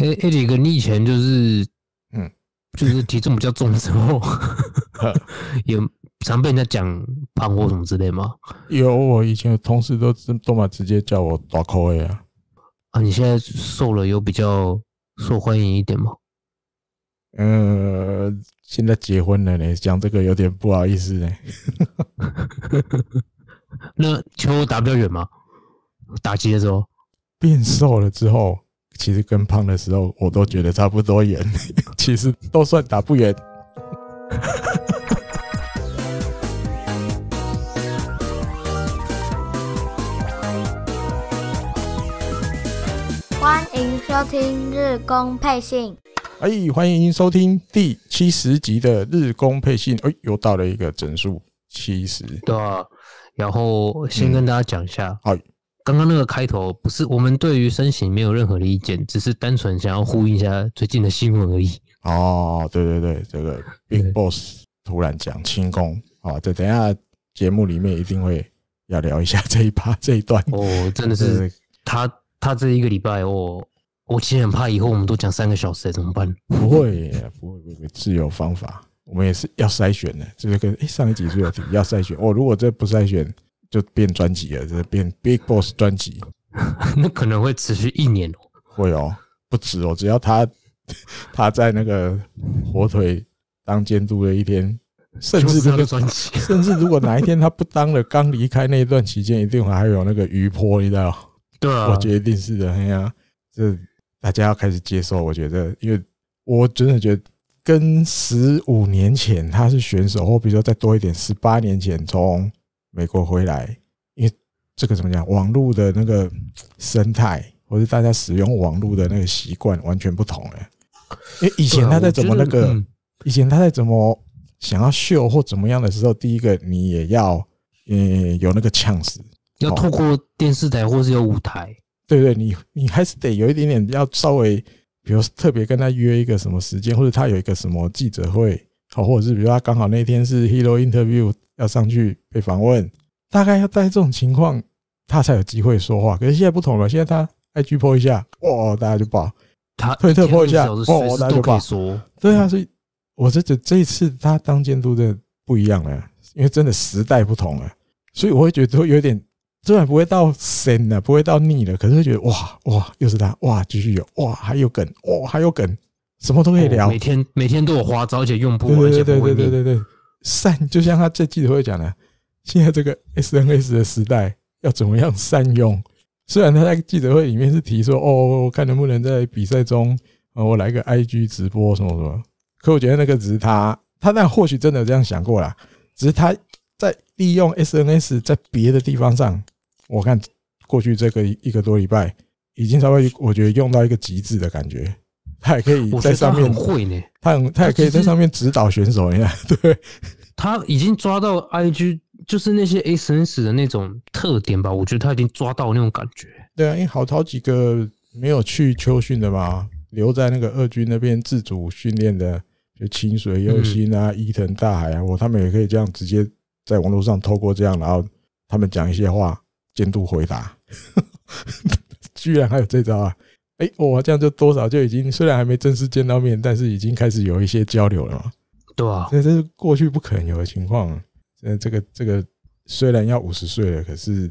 哎，艾迪哥，你以前就是嗯，就是体重比较重的时候，有常被人家讲胖或什么之类吗？有，我以前同事都都蛮直接叫我打扣位啊。啊，你现在瘦了，有比较受欢迎一点吗？嗯，现在结婚了呢，讲这个有点不好意思呢。那球打比较远吗？打击的时候，变瘦了之后。其实跟胖的时候，我都觉得差不多圆，其实都算打不远。欢迎收听日工配信。哎，欢迎收听第七十集的日工配信。哎，又到了一个整数七十。对啊。然后先跟大家讲一下。好。刚刚那个开头不是我们对于身形没有任何的意见，只是单纯想要呼应一下最近的新闻而已。哦，对对对，这个 Big Boss 突然讲轻功，好，这等下节目里面一定会要聊一下这一趴这一段。哦，真的是他他这一个礼拜，我我其实很怕以后我们都讲三个小时怎么办？不会，不会，自由方法。我们也是要筛选的，就是跟上一集是有提要筛选哦。如果这不筛选。就变专辑了，就变 Big Boss 专辑。那可能会持续一年哦。会哦，不止哦，只要他 他在那个火腿当监督的一天，甚至这个专辑，甚至如果哪一天他不当了，刚离开那一段期间，一定还有那个余波，你知道？对，我觉得一定是的，哎呀，这大家要开始接受，我觉得，因为我真的觉得，跟十五年前他是选手，或比如说再多一点，十八年前从。美国回来，因为这个怎么讲？网络的那个生态，或者大家使用网络的那个习惯完全不同。因为以前他在怎么那个，以前他在怎么想要秀或怎么样的时候，第一个你也要嗯有那个呛死，要透过电视台或是有舞台。对对，你你还是得有一点点要稍微，比如特别跟他约一个什么时间，或者他有一个什么记者会，好，或者是比如他刚好那天是 hero interview。要上去被访问，大概要在这种情况，他才有机会说话。可是现在不同了，现在他 IG 破一下，哇，大家就爆；他推特破一下，哇，大家就爆。对啊，所以我这这这一次他当监督的不一样了，因为真的时代不同了，所以我会觉得有点，虽然不会到深了，不会到腻了，可是会觉得哇哇，又是他哇，继续有哇，还有梗哇，还有梗，什么都可以聊。每天每天都有花，而姐用不完，对对对对对对。善，就像他在记者会讲的，现在这个 S N S 的时代要怎么样善用？虽然他在记者会里面是提说，哦，看能不能在比赛中，啊，我来个 I G 直播什么什么，可我觉得那个只是他，他那或许真的这样想过啦，只是他在利用 S N S 在别的地方上。我看过去这个一个多礼拜，已经稍微我觉得用到一个极致的感觉。他也可以在上面会呢，他很他也可以在上面指导选手一样。对他已经抓到 IG，就是那些 SNS 的那种特点吧？我觉得他已经抓到那种感觉。对啊，因为好好几个没有去秋训的嘛，留在那个二军那边自主训练的，就清水优心啊、伊藤大海啊，我他们也可以这样直接在网络上透过这样，然后他们讲一些话，监督回答，居然还有这招啊！哎，我这样就多少就已经，虽然还没正式见到面，但是已经开始有一些交流了嘛。对啊，那这是过去不可能有的情况。嗯，这个这个虽然要五十岁了，可是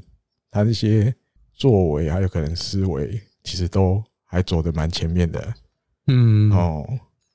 他那些作为还有可能思维，其实都还走得蛮前面的。嗯，哦，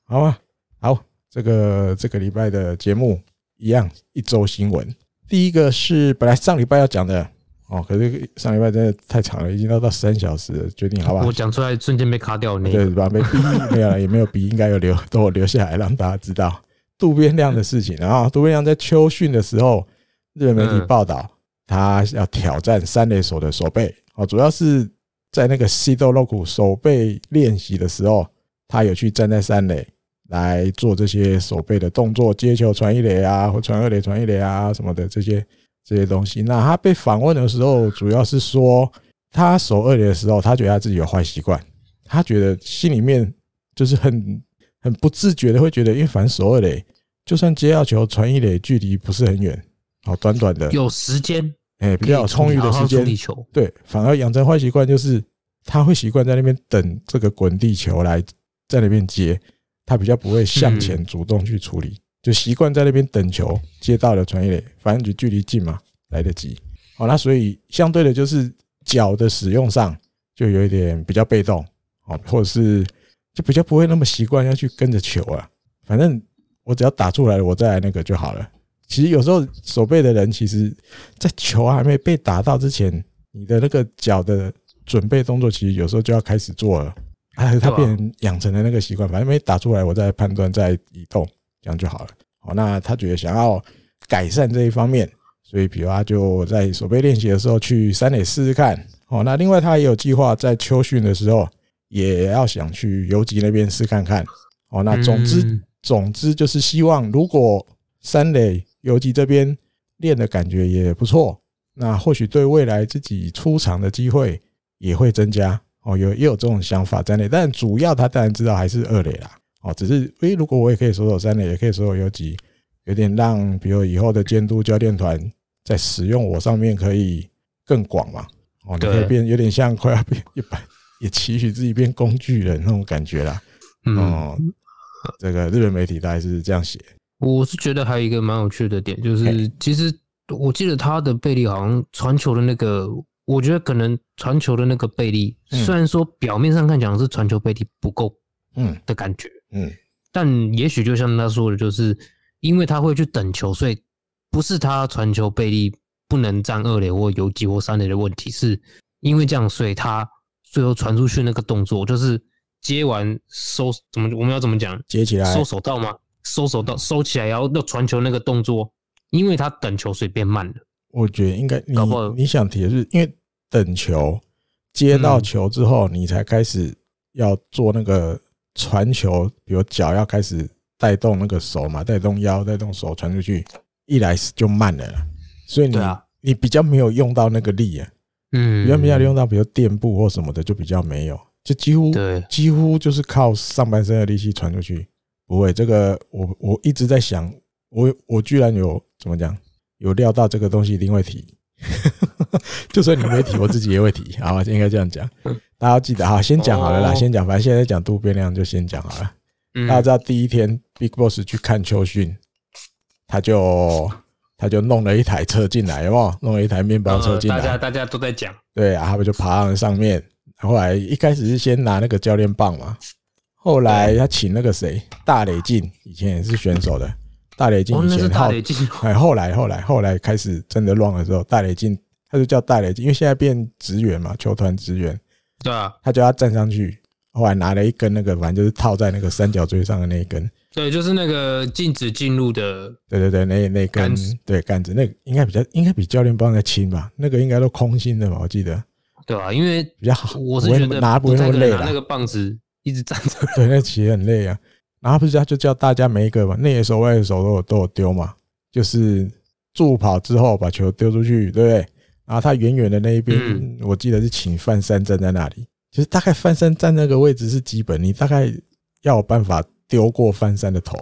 好啊，好，这个这个礼拜的节目一样，一周新闻，第一个是本来上礼拜要讲的。哦，可是上礼拜真的太长了，已经要到三小时了。决定好吧？我讲出来瞬间被卡掉，你对吧？被 没有了，也没有笔，应该有留，等我留下来让大家知道渡边亮的事情。然后渡边亮在秋训的时候，日本媒体报道他要挑战三垒手的手背。哦，主要是在那个西都洛克手背练习的时候，他有去站在三垒来做这些手背的动作，接球传一垒啊，或传二垒、传一垒啊什么的这些。这些东西，那他被访问的时候，主要是说他守二垒的时候，他觉得他自己有坏习惯，他觉得心里面就是很很不自觉的会觉得，因为反守二垒，就算接到球传一垒距离不是很远，好短短的，有时间，哎，比较充裕的时间，对，反而养成坏习惯就是他会习惯在那边等这个滚地球来在那边接，他比较不会向前主动去处理。就习惯在那边等球接到了传一垒，反正就距离近嘛，来得及。好，那所以相对的就是脚的使用上就有一点比较被动，哦，或者是就比较不会那么习惯要去跟着球啊。反正我只要打出来了，我再那个就好了。其实有时候手背的人，其实，在球还没被打到之前，你的那个脚的准备动作，其实有时候就要开始做了。哎，他变成养成了那个习惯，反正没打出来，我再判断再移动。这样就好了。好，那他觉得想要改善这一方面，所以比如他就在手背练习的时候去三垒试试看。好，那另外他也有计划在秋训的时候也要想去游击那边试看看。好，那总之总之就是希望，如果三垒游击这边练的感觉也不错，那或许对未来自己出场的机会也会增加。哦，有也有这种想法在内，但主要他当然知道还是二垒啦。哦，只是诶，如果我也可以搜索三垒，也可以搜索游击，有点让比如以后的监督教练团在使用我上面可以更广嘛？哦，你可以变有点像快要变一百，也期许自己变工具人那种感觉啦。嗯，这个日本媒体大概是这样写。我是觉得还有一个蛮有趣的点，就是其实我记得他的贝利好像传球的那个，我觉得可能传球的那个贝利，虽然说表面上看讲是传球贝利不够，嗯的感觉。嗯，但也许就像他说的，就是因为他会去等球，所以不是他传球背力不能占二垒或游击或三垒的问题，是因为这样，所以他最后传出去那个动作就是接完收怎么我们要怎么讲接起来收手到吗？收手到收起来，然后要传球那个动作，因为他等球，所以变慢了。我觉得应该，搞不好你想提的是因为等球接到球之后，你才开始要做那个。传球，比如脚要开始带动那个手嘛，带动腰，带动手传出去，一来就慢了，所以你你比较没有用到那个力，啊，嗯，比较没有用到，比如垫步或什么的，就比较没有，就几乎几乎就是靠上半身的力气传出去。不会，这个我我一直在想，我我居然有怎么讲，有料到这个东西一定会提。就算你没提，我自己也会提。好，应该这样讲。大家记得哈，先讲好了啦。先讲，反正现在讲度变量就先讲好了。大家知道第一天，Big Boss 去看邱训，他就他就弄了一台车进来，有没有？弄了一台面包车进来。大家大家都在讲。对啊，他们就爬到上面。后来一开始是先拿那个教练棒嘛。后来他请那个谁，大雷进，以前也是选手的。大雷进以前是大雷进。哎，后来后来后来开始真的乱了之后，大雷进。他就叫戴雷，因为现在变职员嘛，球团职员。对啊，他就要站上去，后来拿了一根那个，反正就是套在那个三角锥上的那一根。对，就是那个禁止进入的。对对对，那那根对杆子，那应该比较应该比教练帮的轻吧？那个应该都空心的吧？我记得。对啊，因为比较好，我是觉得拿不会那么累了。拿那个棒子一直站着，对，那其实很累啊。然后不是他就叫大家每一个嘛，那些守卫手都有都有丢嘛，就是助跑之后把球丢出去，对不对？然后他远远的那一边，我记得是请范山站在那里。其实大概范山站那个位置是基本，你大概要有办法丢过范山的头，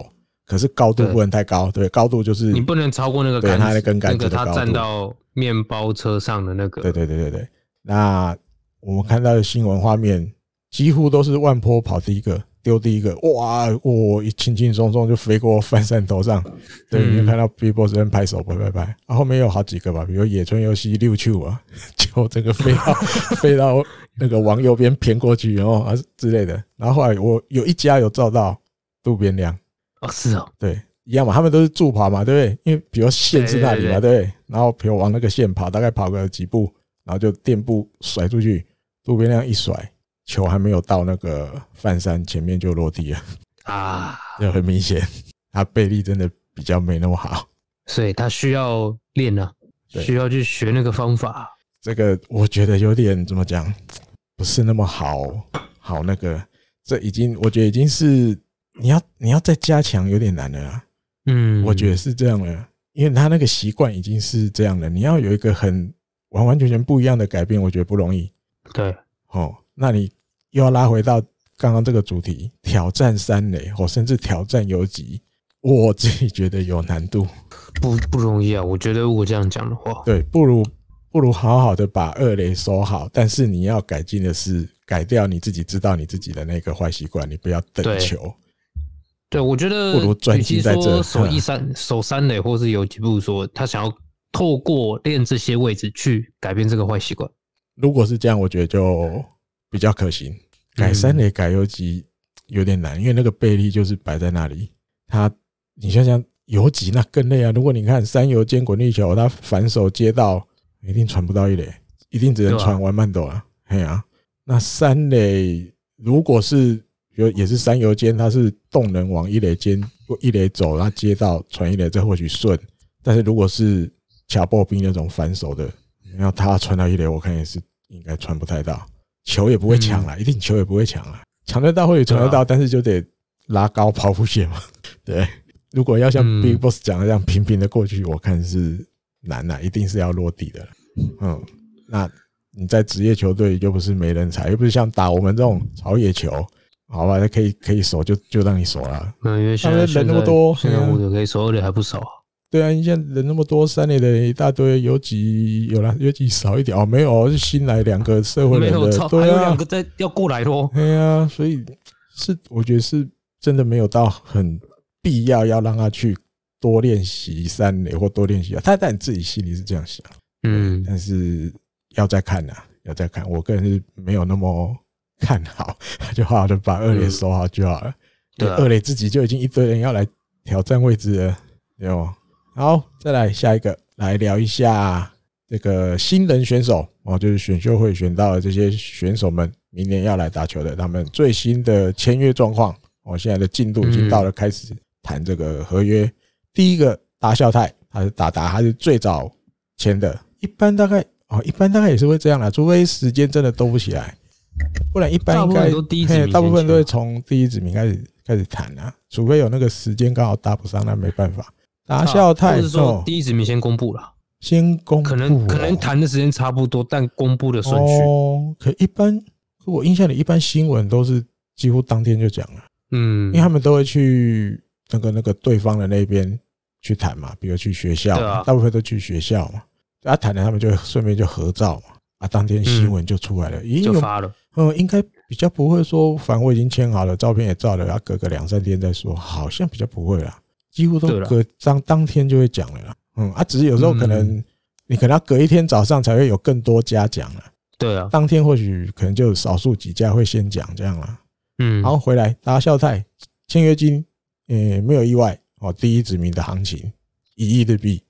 可是高度不能太高。对，高度就是你不能超过那个。杆，他的跟杆子的高度。那个他站到面包车上的那个。对对对对对。那我们看到的新闻画面几乎都是万坡跑第一个。丢第一个哇，我一轻轻松松就飞过翻山头上，对，你看到 BBOs 人拍手，拍拍拍。然后后面有好几个吧，比如野村游戏六丘啊，就这个飞到飞到那个往右边偏过去，然后啊之类的。然后后来我有一家有照到渡边亮，哦，是哦，对，一样嘛，他们都是助跑嘛，对不对？因为比如线是那里嘛，对，然后比如往那个线跑，大概跑个几步，然后就垫步甩出去，渡边亮一甩。球还没有到那个范山前面就落地了啊！这很明显，他背力真的比较没那么好，所以他需要练啊，需要去学那个方法。这个我觉得有点怎么讲，不是那么好，好那个，这已经我觉得已经是你要你要再加强有点难了啊。嗯，我觉得是这样的，因为他那个习惯已经是这样的，你要有一个很完完全全不一样的改变，我觉得不容易。对，哦。那你又要拉回到刚刚这个主题，挑战三垒，或甚至挑战游击，我自己觉得有难度，不不容易啊。我觉得我这样讲的话，对，不如不如好好的把二垒守好，但是你要改进的是改掉你自己知道你自己的那个坏习惯，你不要等球。对，我觉得不如专心在这守一三守三垒，或是有几不如说他想要透过练这些位置去改变这个坏习惯。如果是这样，我觉得就。比较可行，改三垒改游击有点难，因为那个背力就是摆在那里。他，你想想游击那更累啊。如果你看三游间滚力球，他反手接到一定传不到一垒，一定只能传完慢斗啊。哎呀，那三垒如果是有也是三游间，他是动能往一垒间或一垒走，他接到传一垒，这或许顺。但是如果是卡暴兵那种反手的，要他传到一垒，我看也是应该传不太到。球也不会抢了，一定球也不会抢了，抢得到会有得到，但是就得拉高抛物线嘛。对，如果要像 Big Boss 讲的这样平平的过去，我看是难呐，一定是要落地的。嗯，那你在职业球队又不是没人才，又不是像打我们这种草野球，好吧，那可以可以守，就就让你守了。那因为现在人那么多，现在我就可以守的还不少啊。对啊，你现在人那么多，三垒的一大堆，有几有了，有几少一点哦？没有哦，新来两个社会的，对啊，还有两个在要过来哦。对啊，所以是我觉得是真的没有到很必要要让他去多练习三垒或多练习，他但自己心里是这样想，嗯，但是要再看呐，要再看。我个人是没有那么看好，他就好好把二垒守好就好了。对，二垒自己就已经一堆人要来挑战位置了，有。好，再来下一个，来聊一下这个新人选手哦，就是选秀会选到的这些选手们，明年要来打球的，他们最新的签约状况。哦，现在的进度已经到了开始谈这个合约。第一个达孝泰，他是达达，还是最早签的？一般大概哦，一般大概也是会这样啦，除非时间真的兜不起来，不然一般应该都第一，大部分都会从第一指名开始开始谈啊，除非有那个时间刚好搭不上，那没办法。达效太，或者说第一子你先公布了，先公布，可能可能谈的时间差不多，但公布的顺序，可一般，我印象里一般新闻都是几乎当天就讲了，嗯，因为他们都会去那个那个对方的那边去谈嘛，比如去学校，大部分都去学校嘛，啊谈了，他们就顺便就合照嘛，啊，当天新闻就出来了，已经发了，嗯，应该比较不会说，反我已经签好了，照片也照了，要隔个两三天再说，好像比较不会了。几乎都隔当当天就会讲了啦，嗯啊，只是有时候可能你可能要隔一天早上才会有更多家讲了，对啊，当天或许可能就少数几家会先讲这样啦。嗯，然后回来，大笑太签约金，呃，没有意外哦，第一指名的行情一亿日币，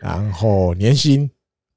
然后年薪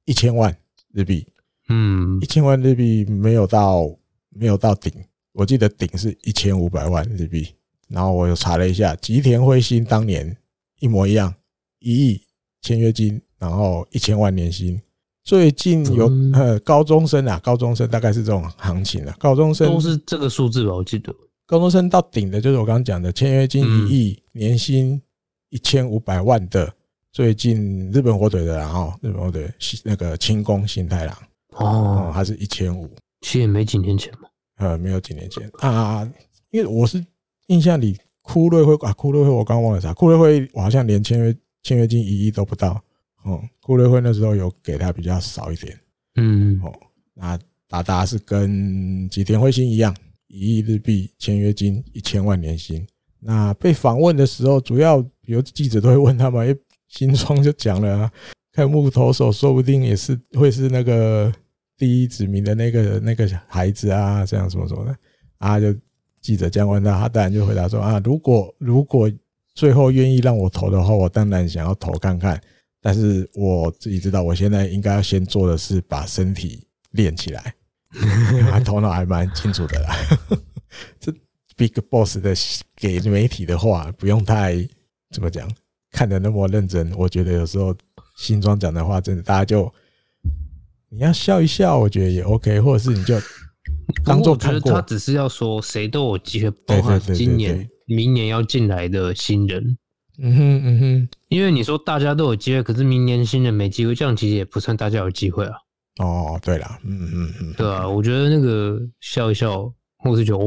一千万日币，嗯，一千万日币没有到没有到顶，我记得顶是一千五百万日币。然后我又查了一下，吉田辉心当年一模一样，一亿签约金，然后一千万年薪。最近有呃高中生啊，高中生大概是这种行情了。高中生都是这个数字吧？我记得高中生到顶的就是我刚刚讲的签约金一亿，年薪一千五百万的。最近日本火腿的，然后日本火腿那个轻功新太郎哦，还是一千五，其实也没几年前嘛。呃，没有几年前啊，因为我是。印象里，酷睿会啊，酷睿会，我刚忘了啥。酷睿会，我好像连签约签约金一亿都不到。嗯，酷睿会那时候有给他比较少一点。嗯，哦，那达达是跟吉田辉星一样，一亿日币签约金，一千万年薪。那被访问的时候，主要比如记者都会问他嘛，因为新庄就讲了啊，看木头手，说不定也是会是那个第一指名的那个那个孩子啊，这样什么什么的啊就。记者这样问他，他当然就回答说：“啊，如果如果最后愿意让我投的话，我当然想要投看看。但是我自己知道，我现在应该要先做的是把身体练起来。头脑还蛮清楚的。啦。这 Big Boss 的给媒体的话，不用太怎么讲，看的那么认真。我觉得有时候新装讲的话，真的大家就你要笑一笑，我觉得也 OK，或者是你就。”当做我觉得他只是要说谁都有机会，包含今年、明年要进来的新人。嗯哼，嗯哼，因为你说大家都有机会，可是明年新人没机会，这样其实也不算大家有机会啊。哦，对了，嗯嗯嗯，对啊，我觉得那个笑一笑，或是觉得，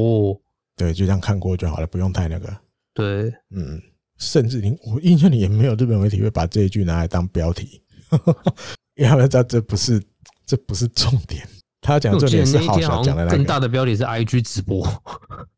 对，就这样看过就好了，不用太那个。对，嗯，甚至你我印象里也没有日本媒体会把这一句拿来当标题，因为他知道这不是这不是重点。他讲重点是好少讲的，更大的标题是 IG 直播。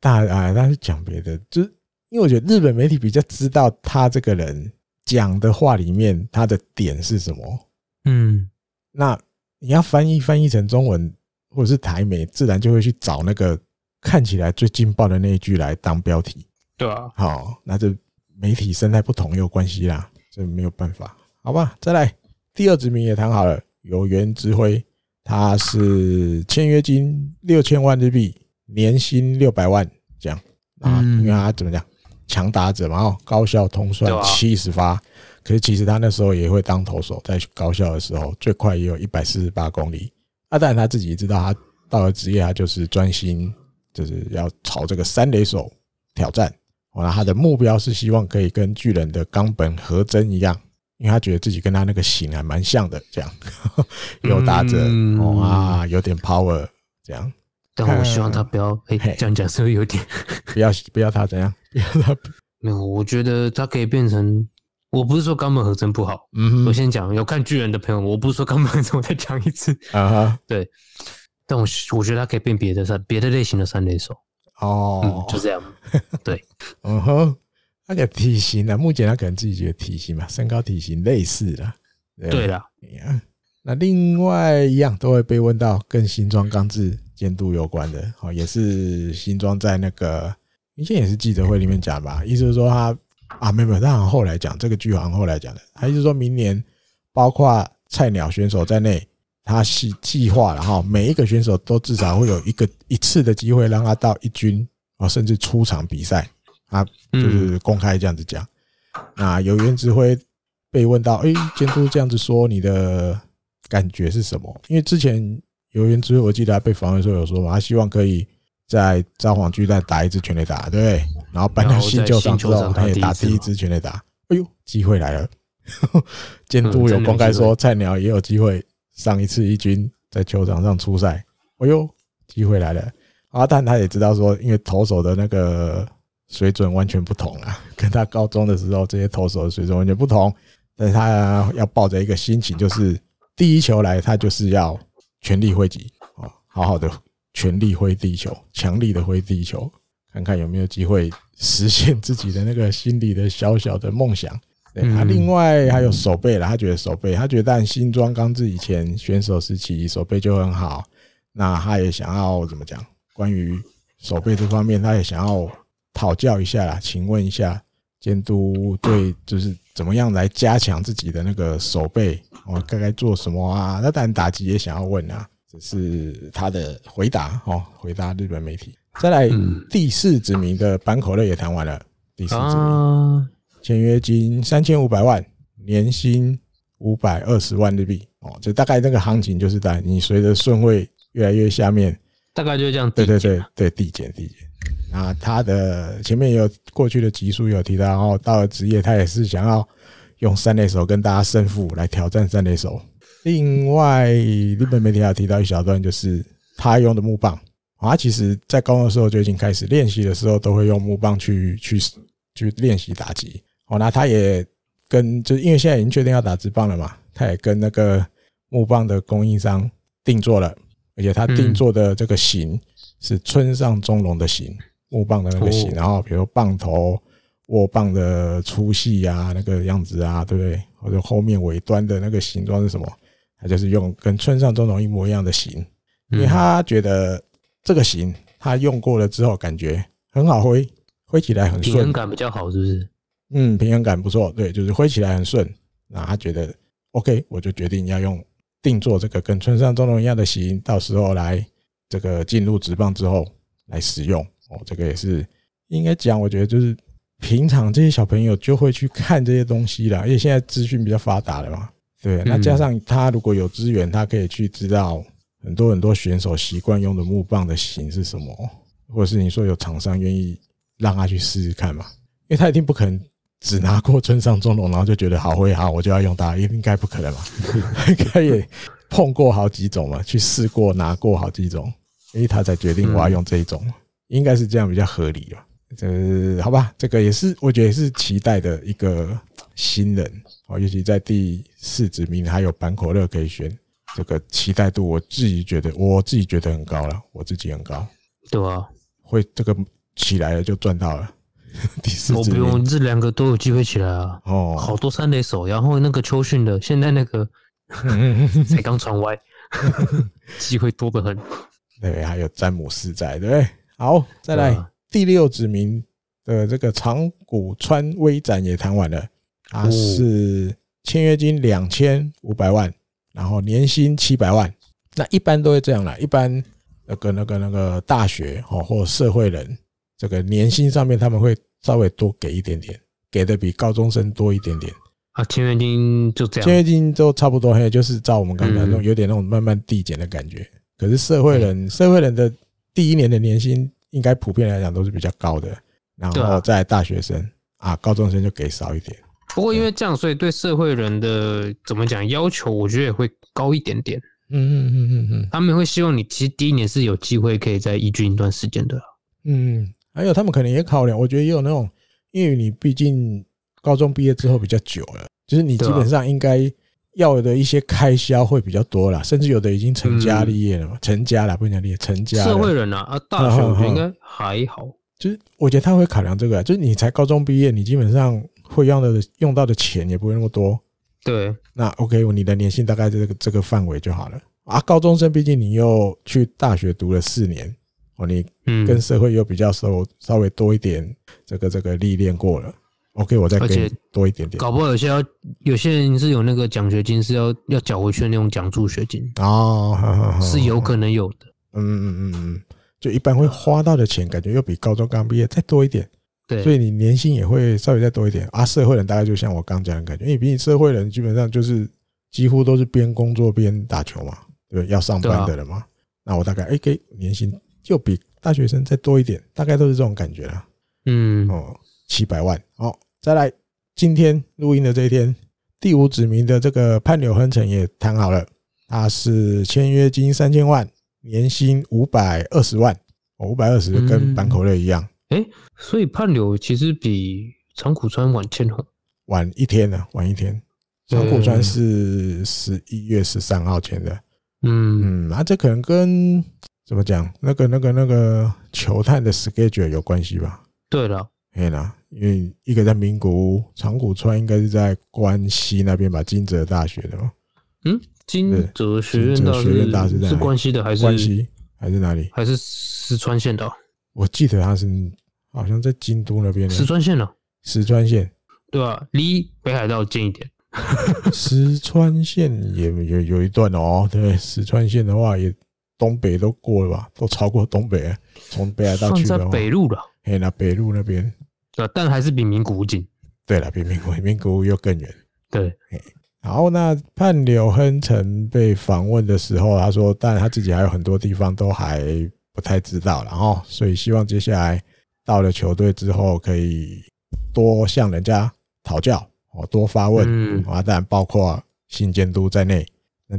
大啊，那是讲别的，就是因为我觉得日本媒体比较知道他这个人讲的话里面他的点是什么。嗯，那你要翻译翻译成中文或者是台媒，自然就会去找那个看起来最劲爆的那一句来当标题。对啊，好，那这媒体生态不同也有关系啦，这没有办法，好吧？再来，第二殖民也谈好了，有原之挥。他是签约金六千万日币，年薪六百万这样啊，因为他怎么讲，强打者嘛哦，高效通算七十发，可是其实他那时候也会当投手，在高校的时候最快也有一百四十八公里，啊，当然他自己知道，他到了职业他就是专心，就是要朝这个三垒手挑战，那他的目标是希望可以跟巨人的冈本和真一样。因为他觉得自己跟他那个型还蛮像的，这样 有打者，哇，有点 power，这样。但我希望他不要，样讲是不是有点？不要不要他怎样？没有，我觉得他可以变成，我不是说冈本合成不好。嗯，我先讲有看巨人的朋友，我不是说冈本合成，我再讲一次啊。对，但我我觉得他可以变别的三，别的类型的三雷手。哦，嗯，就这样。对，嗯哼。那个体型呢？目前他可能自己觉得体型嘛，身高、体型类似的。对的。那另外一样都会被问到，跟新庄刚制监督有关的。哦，也是新庄在那个，明天也是记者会里面讲吧。意思是说他啊，没有没有，他好像后来讲这个剧好像后来讲的，他意思说明年包括菜鸟选手在内，他计计划了哈，每一个选手都至少会有一个一次的机会，让他到一军啊，甚至出场比赛。啊，就是公开这样子讲。那有园指挥被问到：“哎，监督这样子说，你的感觉是什么？”因为之前有园指挥我记得他被访问时候有说嘛，他希望可以在札幌巨蛋打一支全垒打，对。然后搬到新球场之后，他也打第一支全垒打。哎呦，机会来了！监督有公开说，菜鸟也有机会上一次一军在球场上出赛。哎呦，机会来了！啊，但他也知道说，因为投手的那个。水准完全不同啊，跟他高中的时候这些投手的水准完全不同。但是他要抱着一个心情，就是第一球来，他就是要全力挥击啊，好好的全力挥第一球，强力的挥第一球，看看有没有机会实现自己的那个心里的小小的梦想。啊，另外还有手背了，他觉得手背，他觉得但新庄刚子以前选手时期手背就很好，那他也想要怎么讲？关于手背这方面，他也想要。讨教一下啦，请问一下监督队，就是怎么样来加强自己的那个守备？哦，该该做什么啊？那然打击也想要问啊，只是他的回答哦。回答日本媒体。再来第四指名的板口乐也谈完了。第四指名签约金三千五百万，年薪五百二十万日币。哦，这大概那个行情就是，在你随着顺位越来越下面。大概就是这样，对对对对递减递减。啊，他的前面也有过去的集数有提到，然后到了职业，他也是想要用三垒手跟大家胜负来挑战三垒手。另外，日本媒体有提到一小段，就是他用的木棒啊，其实在高中的时候就已经开始练习的时候都会用木棒去去去练习打击。哦，那他也跟就是因为现在已经确定要打直棒了嘛，他也跟那个木棒的供应商定做了。而且他定做的这个型是村上中龙的型，木棒的那个型，然后比如棒头握棒的粗细啊，那个样子啊，对不对？或者后面尾端的那个形状是什么？他就是用跟村上中龙一模一样的型，因为他觉得这个型他用过了之后，感觉很好挥，挥起来很平衡感比较好，是不是？嗯，平衡感不错，对，就是挥起来很顺。那他觉得 OK，我就决定要用。定做这个跟村上中龙一样的型，到时候来这个进入直棒之后来使用哦。这个也是应该讲，我觉得就是平常这些小朋友就会去看这些东西了，因为现在资讯比较发达了嘛。对，那加上他如果有资源，他可以去知道很多很多选手习惯用的木棒的型是什么，或者是你说有厂商愿意让他去试试看嘛？因为他一定不可能只拿过村上中龙，然后就觉得好会好，我就要用它，应应该不可能吧？应该也碰过好几种嘛，去试过拿过好几种，为他才决定我要用这一种，应该是这样比较合理吧？这好吧，这个也是我觉得也是期待的一个新人哦，尤其在第四指名还有板口乐可以选，这个期待度我自己觉得我自己觉得很高了，我自己很高，对啊，会这个起来了就赚到了。第四我不用，这两个都有机会起来啊！哦，好多三垒手，然后那个秋训的，现在那个 才刚传歪，机会多得很。对，还有詹姆斯在，对不对？好，再来第六指名的这个长谷川威展也谈完了啊，是签约金两千五百万，然后年薪七百万。那一般都会这样啦，一般那个那个那个大学哦，或社会人。这个年薪上面他们会稍微多给一点点，给的比高中生多一点点啊。签约金就这样，签约金都差不多，还有就是照我们刚才那种有点那种慢慢递减的感觉。可是社会人，社会人的第一年的年薪应该普遍来讲都是比较高的，然后在大学生啊，高中生就给少一点。不过因为这样，所以对社会人的怎么讲要求，我觉得也会高一点点。嗯嗯嗯嗯嗯，他们会希望你其实第一年是有机会可以再宜居一段时间的。嗯嗯。还有，他们可能也考量，我觉得也有那种，因为你毕竟高中毕业之后比较久了，就是你基本上应该要的一些开销会比较多了，甚至有的已经成家立业了嘛，成家了不讲立业，成家社会人啊，啊大学应该还好，就是我觉得他会考量这个，就是你才高中毕业，你基本上会用的用到的钱也不会那么多，对，那 OK，你的年薪大概这个这个范围就好了啊。高中生毕竟你又去大学读了四年。哦，你跟社会又比较受稍微多一点这个这个历练过了，OK，我再给多一点点。搞不好有些要有些人是有那个奖学金是要要缴回去的那种奖助学金哦，是有可能有的。嗯嗯嗯嗯，就一般会花到的钱，感觉又比高中刚毕业再多一点。对，所以你年薪也会稍微再多一点啊。社会人大概就像我刚讲的感觉，因为比你社会人基本上就是几乎都是边工作边打球嘛，对，要上班的人嘛。那我大概 a 给年薪。就比大学生再多一点，大概都是这种感觉了。嗯哦，七百万。好，再来，今天录音的这一天，第五指名的这个判柳亨成也谈好了，他是签约金三千万，年薪五百二十万，五百二十跟板口瑞一样。哎，所以判柳其实比长谷川晚签了，晚一天呢，晚一天。长谷川是十一月十三号签的。嗯，啊，这可能跟。怎么讲？那个、那个、那个球探的 schedule 有关系吧？对了，可以啦。因为一个在名古屋长谷川，应该是在关西那边吧？金泽大学的吗？嗯，金泽学院大学是关西的，还是关西，还是哪里？还是石川县的？我记得他是好像在京都那边的石川县的石川县，对吧？离北海道近一点。石 川县也有有一段哦。对，石川县的话也。东北都过了吧，都超过东北，从北海到去，算北路了。嘿，那北路那边，对，但还是比名古井。对了，比名古明古又更远。对，然后那判柳亨成被访问的时候，他说，但他自己还有很多地方都还不太知道，然后，所以希望接下来到了球队之后，可以多向人家讨教，哦，多发问，啊，当然包括新监督在内。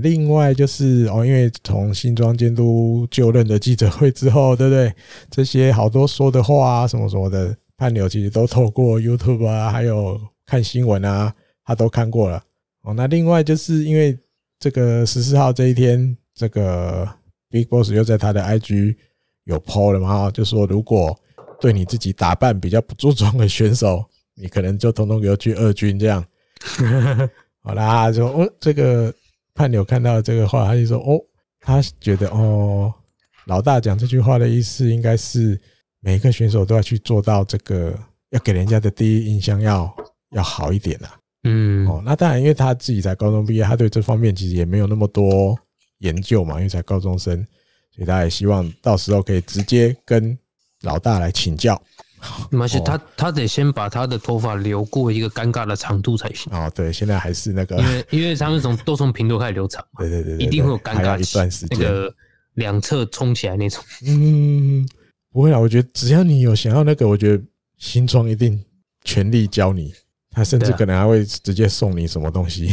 另外就是哦，因为从新庄监督就任的记者会之后，对不对？这些好多说的话啊，什么什么的，判流其实都透过 YouTube 啊，还有看新闻啊，他都看过了。哦，那另外就是因为这个十四号这一天，这个 Big Boss 又在他的 IG 有 PO 了嘛，就说如果对你自己打扮比较不注重的选手，你可能就通通我去二军这样。好啦，就哦、这个。判流看到这个话，他就说：“哦，他觉得哦，老大讲这句话的意思应该是，每一个选手都要去做到这个，要给人家的第一印象要要好一点啊。嗯，哦，那当然，因为他自己才高中毕业，他对这方面其实也没有那么多研究嘛，因为才高中生，所以他也希望到时候可以直接跟老大来请教。”没事，他他得先把他的头发留过一个尴尬的长度才行哦，对，现在还是那个，因为因为他们从都从平头开始留长，嘛，对对对，一定会有尴尬一间，那个两侧冲起来那种。嗯，不会啊，我觉得只要你有想要那个，我觉得新装一定全力教你，他甚至可能还会直接送你什么东西。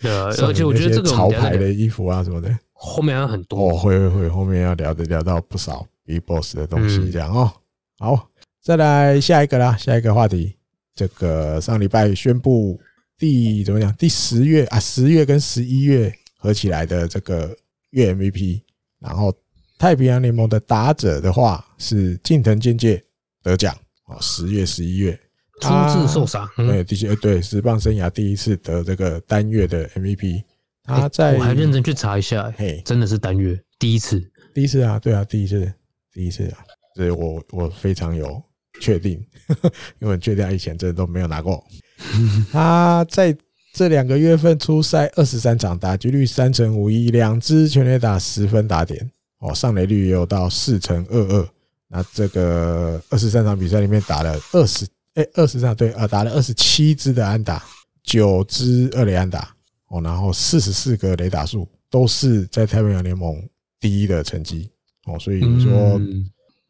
对，而且我觉得这个潮牌的衣服啊什么的，后面还有很多。哦，会会会，后面要聊的聊到不少 B Boss 的东西，这样哦，好。再来下一个啦，下一个话题，这个上礼拜宣布第怎么讲第十月啊，十月跟十一月合起来的这个月 MVP，然后太平洋联盟的打者的话是近藤健介得奖啊，十月十一月初次受伤，对，的确，对，十棒生涯第一次得这个单月的 MVP，他在我还认真去查一下，嘿，真的是单月第一次，第一次啊，对啊，第一次，第一次啊，所以我我非常有。确定，因为确定以前真的都没有拿过。他在这两个月份出赛二十三场，打击率三成五一，两支全垒打，十分打点。哦，上垒率也有到四成二二。那这个二十三场比赛里面打了二十，哎，二十场对，啊，打了二十七支的安打，九支二垒安打。哦，然后四十四个雷打数都是在太平洋联盟第一的成绩。哦，所以说。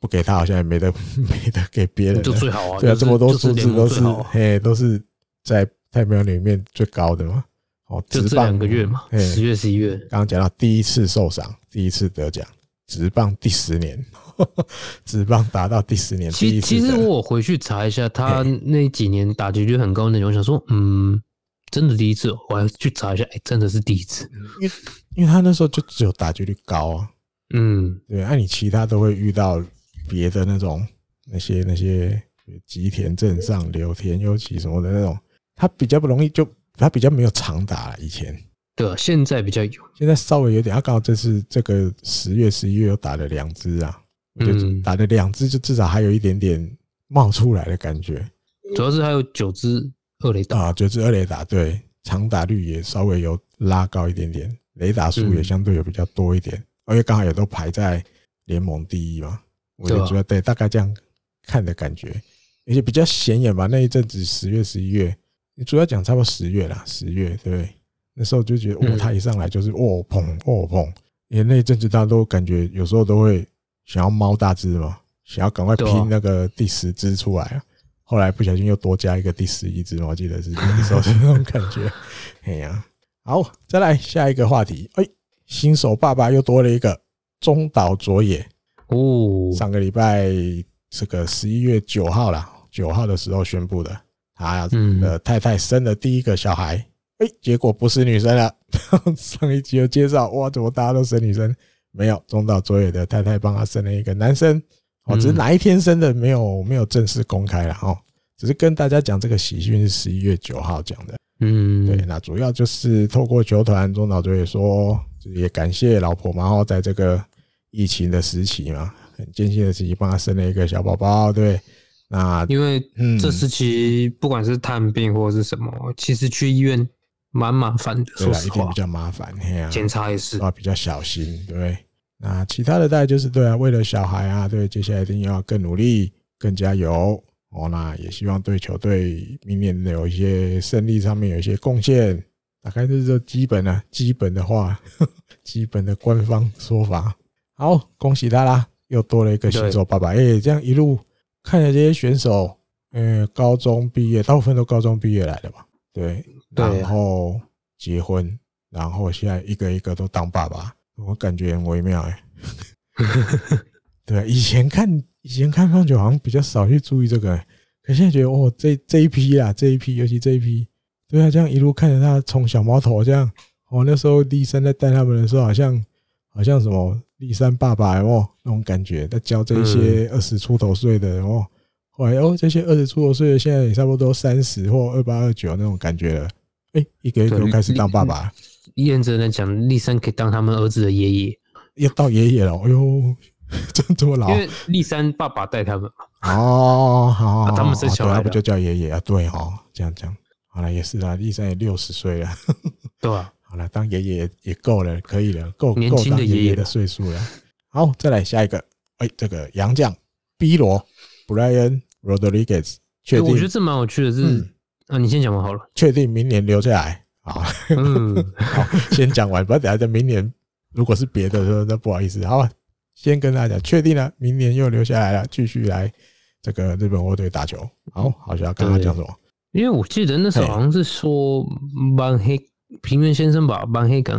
不给他好像也没得，没得给别人。就最好啊！对啊，这么多数字都是，嘿，都是在太平洋里面最高的嘛。哦，就这两个月嘛，十月、十一月。刚刚讲到第一次受伤，第一次得奖，直棒第十年，直 棒达到第十年。其其实我回去查一下，他那几年打击率很高那种，我想说，嗯，真的第一次，我还去查一下，哎，真的是第一次，因为因为他那时候就只有打击率高啊。嗯，对，啊、你其他都会遇到。别的那种那些那些吉田镇上柳田尤其什么的那种，它比较不容易，就它比较没有常打以前。对，现在比较有，现在稍微有点。刚好这是这个十月十一月又打了两支啊，就打了两支就至少还有一点点冒出来的感觉。主要是还有九支二雷达啊，九支二雷达对，常打率也稍微有拉高一点点，雷达数也相对有比较多一点，而且刚好也都排在联盟第一嘛。我就觉得对大概这样看的感觉，而且比较显眼吧。那一阵子十月、十一月，你主要讲差不多十月啦，十月对不对？那时候就觉得哦，他一上来就是哦砰哦砰，因为那一阵子大家都感觉有时候都会想要猫大只嘛，想要赶快拼那个第十只出来啊。后来不小心又多加一个第十一只嘛，我记得是那时候是那种感觉。哎 呀，好，再来下一个话题。哎，新手爸爸又多了一个中岛佐野。哦，上个礼拜这个十一月九号了，九号的时候宣布的，他呃太太生的第一个小孩，哎，结果不是女生了。上一集有介绍，哇，怎么大家都生女生？没有，中岛卓也的太太帮他生了一个男生，哦，只是哪一天生的没有没有正式公开了哦，只是跟大家讲这个喜讯是十一月九号讲的。嗯，对，那主要就是透过球团中岛卓也说，也感谢老婆嘛，然后在这个。疫情的时期嘛，很艰辛的时期，帮他生了一个小宝宝，对。那因为这时期不管是探病或者是什么，其实去医院蛮麻烦的，说实话比较麻烦，嘿啊，检查也是啊，比较小心，对。那其他的大概就是对啊，为了小孩啊，对，接下来一定要更努力，更加油。哦。那也希望对球队明年的有一些胜利上面有一些贡献，大概就是基本啊，基本的话，基本的官方说法。好，恭喜他啦！又多了一个新手爸爸。哎，这样一路看着这些选手，呃，高中毕业，大部分都高中毕业来的吧？对，然后结婚，然后现在一个一个都当爸爸，我感觉很微妙哎。对，以前看以前看棒球好像比较少去注意这个，可现在觉得哦，这这一批啊，这一批，尤其这一批，对啊，这样一路看着他从小毛头这样，我那时候第一生在带他们的时候，好像好像什么。立三爸爸哦，那种感觉在教这些二十出头岁的哦，后来哦，这些二十出头岁的现在也差不多三十或二八二九那种感觉了。哎，一个一个开始当爸爸。认只来讲，立三可以当他们儿子的爷爷，要到爷爷了。哎呦，真 这么老？因为立三爸爸带他们。哦，好，他们是小孩，不就叫爷爷啊？对哦，这样讲，好了，也是啦，立三也六十岁了。对。好了，当爷爷也够了，可以了，够够当爷爷的岁数了。好，再来下一个。哎，这个杨将，B 罗，Brian Rodriguez，确定？我觉得这蛮有趣的，是啊，你先讲完好了。确定明年留下来？好，嗯，好，先讲完，不然等下就明年，如果是别的，那不好意思，好吧，先跟大家讲，确定了，明年又留下来了，继续来这个日本火腿打球。好，好像刚刚讲什么？因为我记得那时候好像是说曼黑。平原先生吧，班黑根，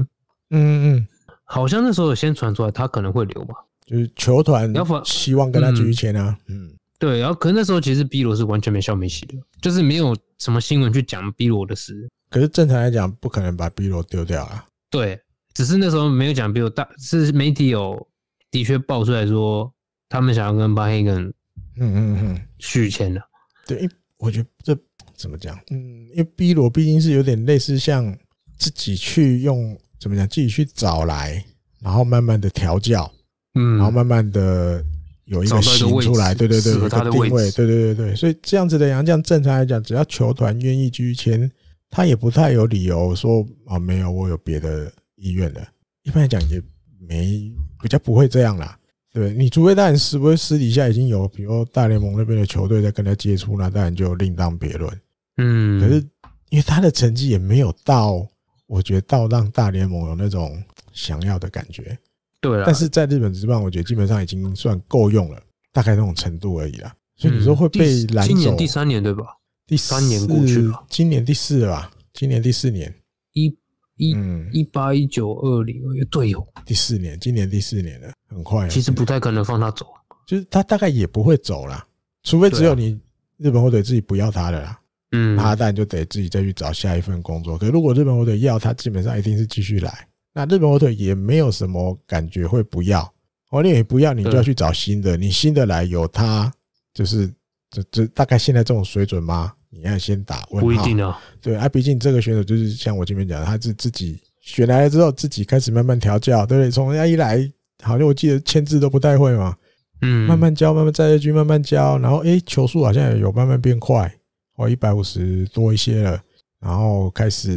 嗯嗯，好像那时候先传出来他可能会留吧，就是球团要不希望跟他续签啊，嗯，对，然后可是那时候其实 B 罗是完全没消没息的，就是没有什么新闻去讲 B 罗的事。可是正常来讲，不可能把 B 罗丢掉啊。对，只是那时候没有讲 B 罗大，是媒体有的确爆出来说，他们想要跟班黑根，嗯嗯嗯，续签了。对，因我觉得这怎么讲？嗯，因为 B 罗毕竟是有点类似像。自己去用怎么讲？自己去找来，然后慢慢的调教，嗯，然后慢慢的有一个新出来，对对对，一个定位，对对对对。所以这样子的洋将，正常来讲，只要球团愿意居签，他也不太有理由说啊，没有，我有别的意愿的。一般来讲，也没比较不会这样啦。对你，除非然是不是私底下已经有，比如大联盟那边的球队在跟他接触，那当然就另当别论。嗯，可是因为他的成绩也没有到。我觉得倒让大联盟有那种想要的感觉，对啊。但是在日本职棒，我觉得基本上已经算够用了，大概那种程度而已啦。所以你说会被拦走？今年第三年对吧？第三年过去了，今年第四了吧？今年第四年，一一一八一九二零，对哦，第四年，今年第四年了，很快。其实不太可能放他走，就是他大概也不会走啦，除非只有你日本或者自己不要他了。啦。嗯，他当然就得自己再去找下一份工作。可如果日本火腿要他，基本上一定是继续来。那日本火腿也没有什么感觉会不要，火腿不要你就要去找新的。你新的来有他，就是这这大概现在这种水准吗？你要先打问号。不一定啊。对啊，毕竟这个选手就是像我前面讲的，他是自己选来了之后，自己开始慢慢调教，对不对？从人家一来好像我记得签字都不太会嘛，嗯，慢慢教，慢慢再再去慢慢教，然后诶，球速好像有慢慢变快。哦，一百五十多一些了，然后开始，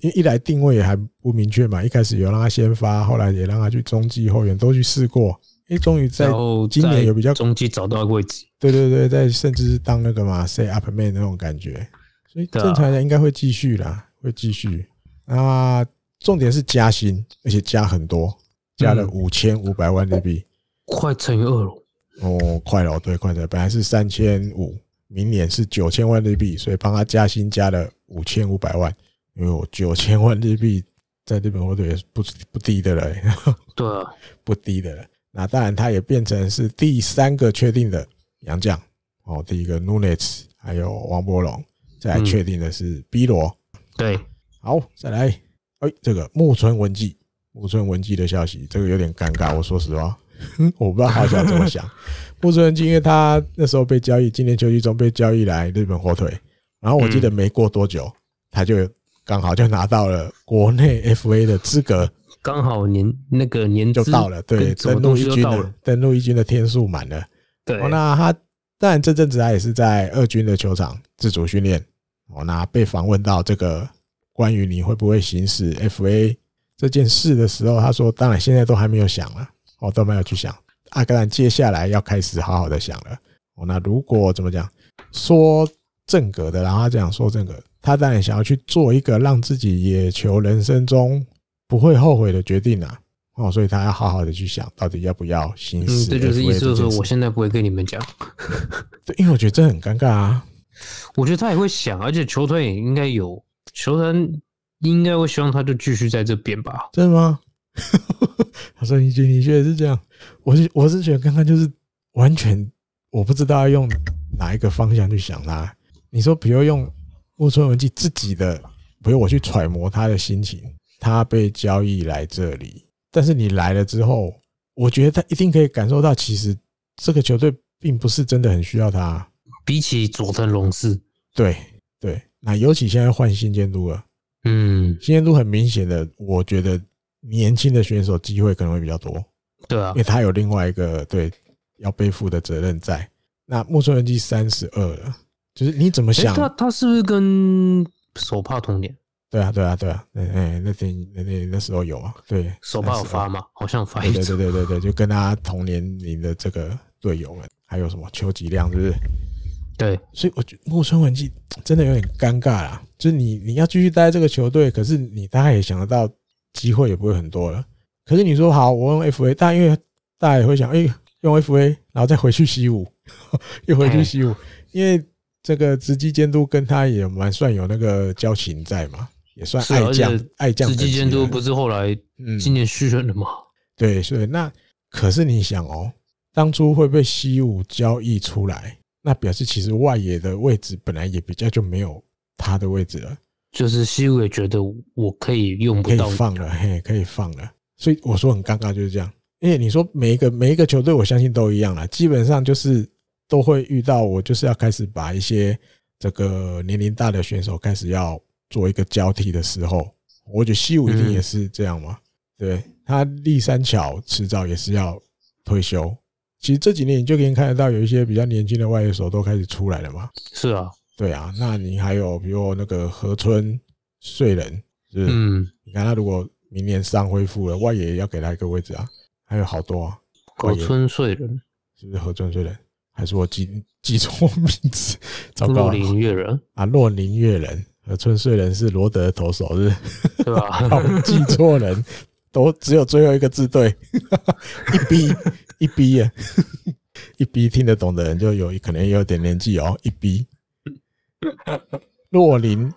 因为一来定位还不明确嘛，一开始有让他先发，后来也让他去中继，后援都去试过，哎，终于在今年有比较中继找到位置，对对对，在甚至是当那个嘛，say up man 那种感觉，所以正常人应该会继续啦，会继续那重点是加薪，而且加很多，加了五千五百万日币，快乘以二了，哦，快了，对，快的，本来是三千五。明年是九千万日币，所以帮他加薪加了五千五百万。因为我九千万日币在日本我都也是不 不低的了，对，不低的。那当然，他也变成是第三个确定的洋将哦，第一个 Nunez，还有王波龙，再来确定的是 B 罗，对，好，再来，哎，这个木村文纪，木村文纪的消息，这个有点尴尬，我说实话。我不知道他想怎么想，村斯年，因为他那时候被交易，今年秋季中被交易来日本火腿，然后我记得没过多久，他就刚好就拿到了国内 FA 的资格，刚好年那个年就到了，对，登陆一军的登陆一军的天数满了，对，那他当然这阵子他也是在二军的球场自主训练，哦，那被访问到这个关于你会不会行使 FA 这件事的时候，他说，当然现在都还没有想啊。我都没有去想，阿格兰接下来要开始好好的想了。哦，那如果怎么讲，说正格的，然后他讲说正格，他当然想要去做一个让自己也求人生中不会后悔的决定啊。哦，所以他要好好的去想到底要不要心思、嗯，这就是意思，就是我现在不会跟你们讲，因为我觉得这很尴尬啊。我觉得他也会想，而且球团也应该有，球团应该会希望他就继续在这边吧？真的吗？他说：“你觉你觉得是这样？我是我是觉得刚刚就是完全我不知道要用哪一个方向去想他。你说，比如用木村文纪自己的，比如我去揣摩他的心情。他被交易来这里，但是你来了之后，我觉得他一定可以感受到，其实这个球队并不是真的很需要他。比起佐藤龙士，对对，那尤其现在换新监督了，嗯，新监督很明显的，我觉得。”年轻的选手机会可能会比较多，对啊，因为他有另外一个对要背负的责任在。那木村文纪三十二了，就是你怎么想？他他是不是跟手帕同年？对啊对啊对啊，哎哎那天那那时候有啊，对，手帕有发吗？好像发。对对对对对，就跟他同年龄的这个队友们，还有什么邱吉亮是不是？对，所以我觉得木村文纪真的有点尴尬啦，就是你你要继续待这个球队，可是你大概也想得到。机会也不会很多了。可是你说好，我用 FA，但因为大家也会想，哎，用 FA，然后再回去 C 五，又回去 C 五，因为这个直击监督跟他也蛮算有那个交情在嘛，也算爱将，爱将。直击监督不是后来今年续牲了吗？对，所以那可是你想哦，当初会被 C 五交易出来，那表示其实外野的位置本来也比较就没有他的位置了。就是西武也觉得我可以用不到放了，嘿，可以放了。所以我说很尴尬就是这样。因为你说每一个每一个球队，我相信都一样了，基本上就是都会遇到我就是要开始把一些这个年龄大的选手开始要做一个交替的时候。我觉得西武一定也是这样嘛，对，他立三桥迟早也是要退休。其实这几年你就可以看得到有一些比较年轻的外援手都开始出来了嘛。是啊。对啊，那你还有比如那个河村睡人，是不是？你看他如果明年上恢复了，外野要给他一个位置啊。还有好多啊，河村睡人是不是？河村睡人还是我记 记错名字？落林月人啊，洛林越人，河村睡人是罗德投手，是 吧？记错人都只有最后一个字对，一逼一逼耶，一逼听得懂的人就有可能有点年纪哦，一逼。洛林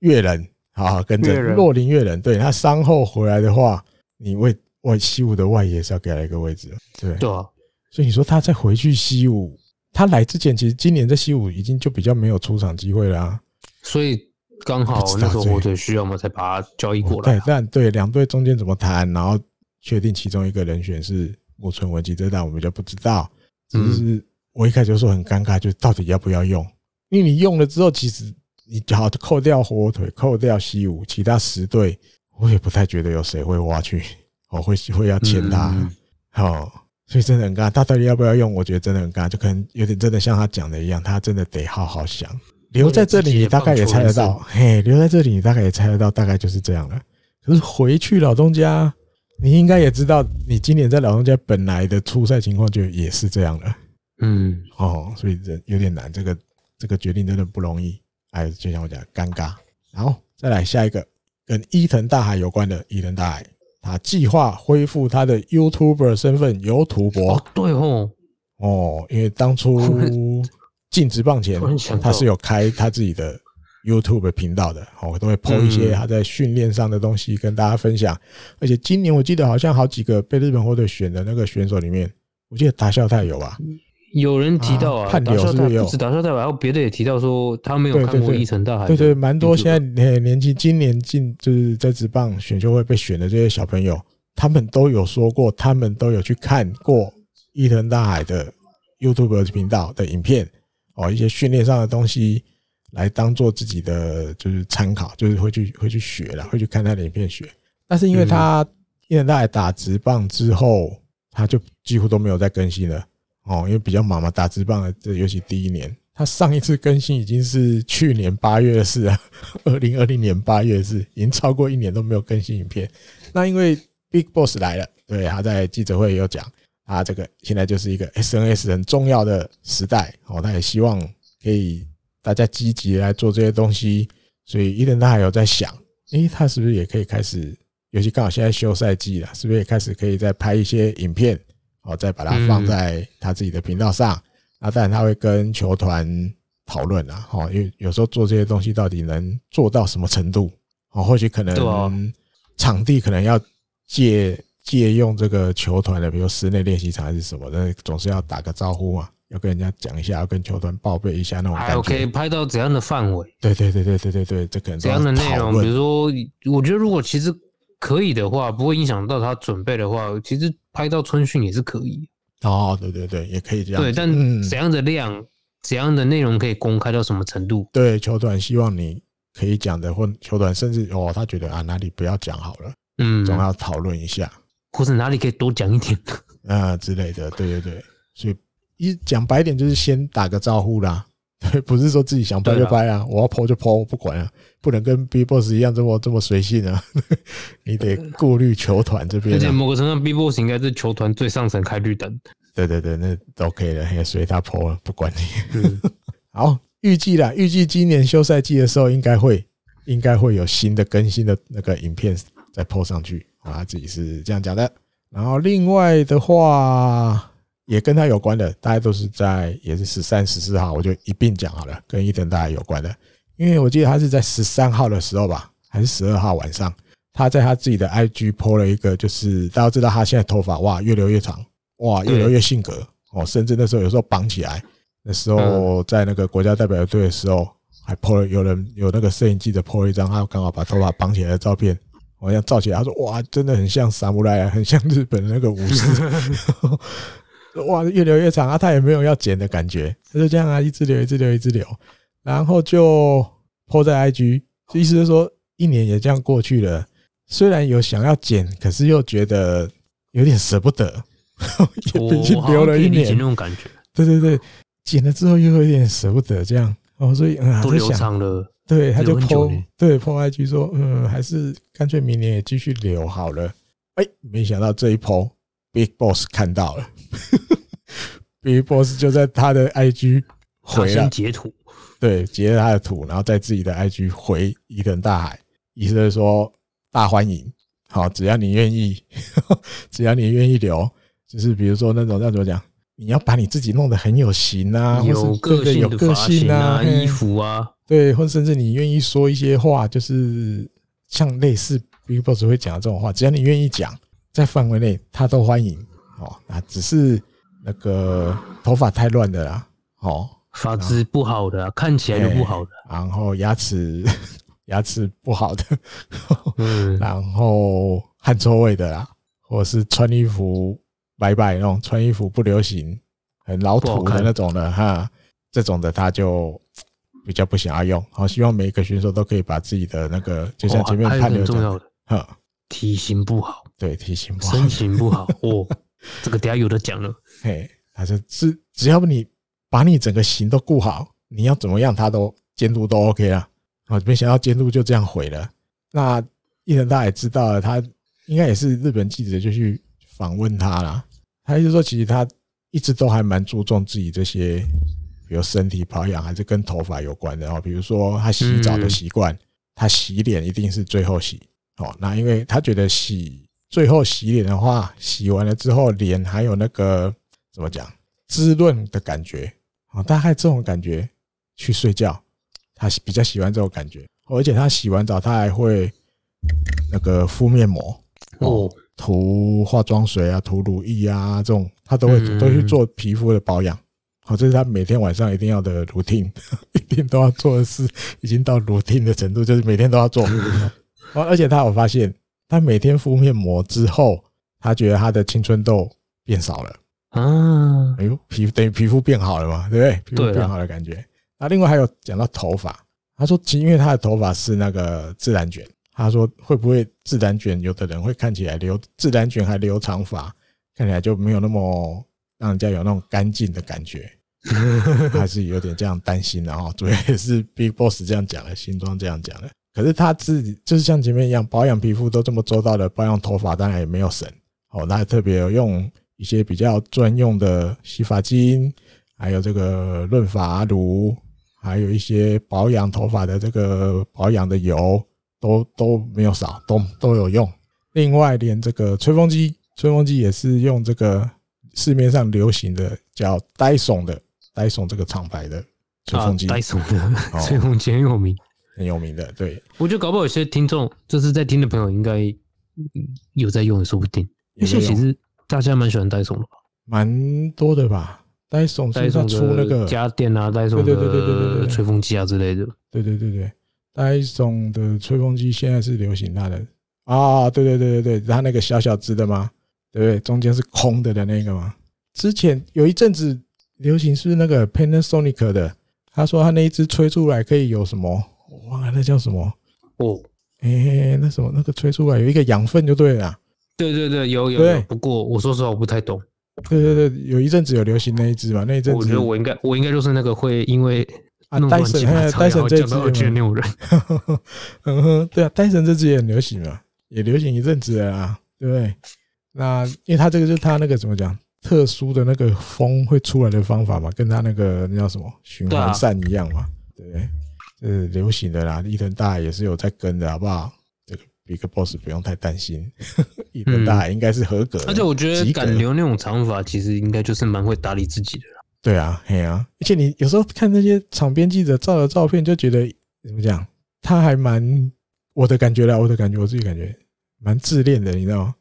人，好好跟着洛林月人。对他伤后回来的话，你外外西武的外野是要给他一个位置。对对啊，所以你说他再回去西武，他来之前其实今年在西武已经就比较没有出场机会啦。所以刚好那时候我需要嘛，才把他交易过来。对，但对两队中间怎么谈，然后确定其中一个人选是木村文吉这段，我们就不知道。只是我一开始就说很尴尬，就到底要不要用。因为你用了之后，其实你好扣掉火腿，扣掉西武，其他十队我也不太觉得有谁会挖去，我 会会要签他，好，所以真的很尬。他到底要不要用？我觉得真的很尬，就可能有点真的像他讲的一样，他真的得好好想。留在这里，你大概也猜得到，嘿，留在这里，你大概也猜得到，大概就是这样了。可是回去老东家，你应该也知道，你今年在老东家本来的初赛情况就也是这样的，嗯，哦，所以这有点难，这个。这个决定真的不容易，哎，就像我讲，尴尬。然后再来下一个跟伊藤大海有关的，伊藤大海，他计划恢复他的 YouTuber 身份由土博。哦，对哦，哦，因为当初 禁止棒前，他是有开他自己的 YouTube 频道的，我都会 PO 一些他在训练上的东西跟大家分享。而且今年我记得好像好几个被日本队选的那个选手里面，我记得达孝太有吧？有人提到啊，打沙袋不止打代袋，然后别的也提到说，他没有看过伊藤大海。对对，蛮多。现在年年轻今年进就是在职棒选秀会被选的这些小朋友，他们都有说过，他们都有去看过伊藤大海的 YouTube 频道的影片哦，一些训练上的东西来当做自己的就是参考，就是会去会去学了，会去看他的影片学。但是因为他伊藤大海打职棒之后，他就几乎都没有再更新了。哦，因为比较忙嘛，打字棒这尤其第一年，他上一次更新已经是去年八月的事了，二零二零年八月的事，已经超过一年都没有更新影片。那因为 Big Boss 来了，对，他在记者会有讲啊，这个现在就是一个 SNS 很重要的时代哦，他也希望可以大家积极来做这些东西，所以伊藤他还有在想，诶，他是不是也可以开始，尤其刚好现在休赛季了，是不是也开始可以再拍一些影片？哦，再把它放在他自己的频道上，啊，当然他会跟球团讨论啊，哦，因为有时候做这些东西到底能做到什么程度，哦，或许可能场地可能要借借用这个球团的，比如室内练习场还是什么，那总是要打个招呼嘛，要跟人家讲一下，要跟球团报备一下那种感觉。可以拍到怎样的范围？对对对对对对对，这可能怎样的内容？比如说，我觉得如果其实。可以的话，不会影响到他准备的话，其实拍到春训也是可以。哦，对对对，也可以这样。对，但怎样的量、怎样的内容可以公开到什么程度？对，球团希望你可以讲的，或球团甚至哦，他觉得啊，哪里不要讲好了，嗯，总要讨论一下，或者哪里可以多讲一点 啊之类的。对对对，所以一讲白点就是先打个招呼啦，对，不是说自己想拍就拍啊，我要剖就剖，我不管啊。不能跟 B Boss 一样这么这么随性啊！你得顾虑球团这边。而且某个身上 B Boss 应该是球团最上层开绿灯。对对对，那 OK 了，也随他 po 了，不管你。好，预计了，预计今年休赛季的时候，应该会，应该会有新的更新的那个影片再 po 上去啊，自己是这样讲的。然后另外的话，也跟他有关的，大家都是在也是十三十四号，我就一并讲好了，跟一藤大家有关的。因为我记得他是在十三号的时候吧，还是十二号晚上，他在他自己的 IG 破了一个，就是大家知道他现在头发哇越留越长，哇越留越性格哦，甚至那时候有时候绑起来，那时候在那个国家代表队的时候还破了，有人有那个摄影记者破了一张他刚好把头发绑起来的照片，好像照起来他说哇真的很像萨姆莱，很像日本那个武士，哇越留越长啊，他也没有要剪的感觉，他就这样啊一直留一直留一直留。然后就泼在 IG，意思是说一年也这样过去了。虽然有想要剪，可是又觉得有点舍不得，也已经留了一年。那种感觉，对对对，剪了之后又有点舍不得，这样，所以啊，都留长了。对，他就泼对泼 IG 说，嗯，还是干脆明年也继续留好了。哎，没想到这一泼 b i g Boss 看到了，Big Boss 就在他的 IG 回了截图。对，截了他的图，然后在自己的 IG 回伊藤大海，意思是说大欢迎，好，只要你愿意，只要你愿意留，就是比如说那种要怎么讲，你要把你自己弄得很有型啊，有个性有个性啊，衣服啊，对，或甚至你愿意说一些话，就是像类似 Big Boss 会讲的这种话，只要你愿意讲，在范围内他都欢迎，哦，那只是那个头发太乱的啦，哦。发质不好的，看起来就不好的，然后牙齿 牙齿不好的，嗯，然后汗臭味的啦，或者是穿衣服白白那种，穿衣服不流行，很老土的那种的哈，这种的他就比较不想要用。好，希望每一个选手都可以把自己的那个，就像前面的，流讲的，哈，体型不好，对，体型不好，身形不好，哦，这个等下有的讲了，嘿，还是只只要不你。把你整个型都顾好，你要怎么样，他都监督都 OK 了啊！没想到监督就这样毁了。那伊藤大也知道了，他应该也是日本记者，就去访问他了。他就说，其实他一直都还蛮注重自己这些，比如身体保养，还是跟头发有关的哦。比如说他洗澡的习惯，他洗脸一定是最后洗哦。那因为他觉得洗最后洗脸的话，洗完了之后脸还有那个怎么讲滋润的感觉。大概这种感觉，去睡觉，他比较喜欢这种感觉。而且他洗完澡，他还会那个敷面膜哦，涂化妆水啊，涂乳液啊，这种他都会都去做皮肤的保养。好，这是他每天晚上一定要的 routine，一定都要做的事，已经到 routine 的程度，就是每天都要做。而且他有发现，他每天敷面膜之后，他觉得他的青春痘变少了。啊，哎呦，皮等于皮肤变好了嘛，对不对？皮肤变好的感觉。那另外还有讲到头发，他说，因为他的头发是那个自然卷，他说会不会自然卷，有的人会看起来留自然卷还留长发，看起来就没有那么让人家有那种干净的感觉，还是有点这样担心的要也是 Big Boss 这样讲的，新装这样讲的。可是他自己就是像前面一样保养皮肤都这么周到的，保养头发当然也没有省哦，那特别有用。一些比较专用的洗发精，还有这个润发乳，还有一些保养头发的这个保养的油，都都没有少，都都有用。另外，连这个吹风机，吹风机也是用这个市面上流行的叫戴松的，戴松这个厂牌的吹风机。啊，戴松的吹风机很有名，很有名的。对，我觉得搞不好有些听众，就是在听的朋友，应该有在用也说不定。有些其实。大家蛮喜欢戴森的吧？蛮多的吧，戴森现在出那个家电啊，戴森的吹风机啊之类的。对对对对，戴森的吹风机现在是流行它的啊，对对对对对，它那个小小只的吗？对不对？中间是空的的那个吗？之前有一阵子流行是那个 Panasonic 的，他说他那一只吹出来可以有什么？我忘了那叫什么。哦，哎，那什么？那个吹出来有一个养分就对了。对对对，有有有，不过我说实话我不太懂。对对对，有一阵子有流行那一只嘛，那一阵子我觉得我应该我应该就是那个会因为啊，戴森还有戴森这只的那六人，嗯哼，对啊，戴森这只也很流行嘛，也流行一阵子啊，对，那因为它这个就是它那个怎么讲，特殊的那个风会出来的方法嘛，跟它那个那叫什么循环扇一样嘛，对，是流行的啦，伊藤大也是有在跟的好不好？Big Boss 不用太担心，一般大应该是合格。而且我觉得敢留那种长发，其实应该就是蛮会打理自己的。对啊，嘿啊。而且你有时候看那些场边记者照的照片，就觉得怎么讲？他还蛮我的感觉啦，我的感觉，我自己感觉蛮自恋的，你知道吗？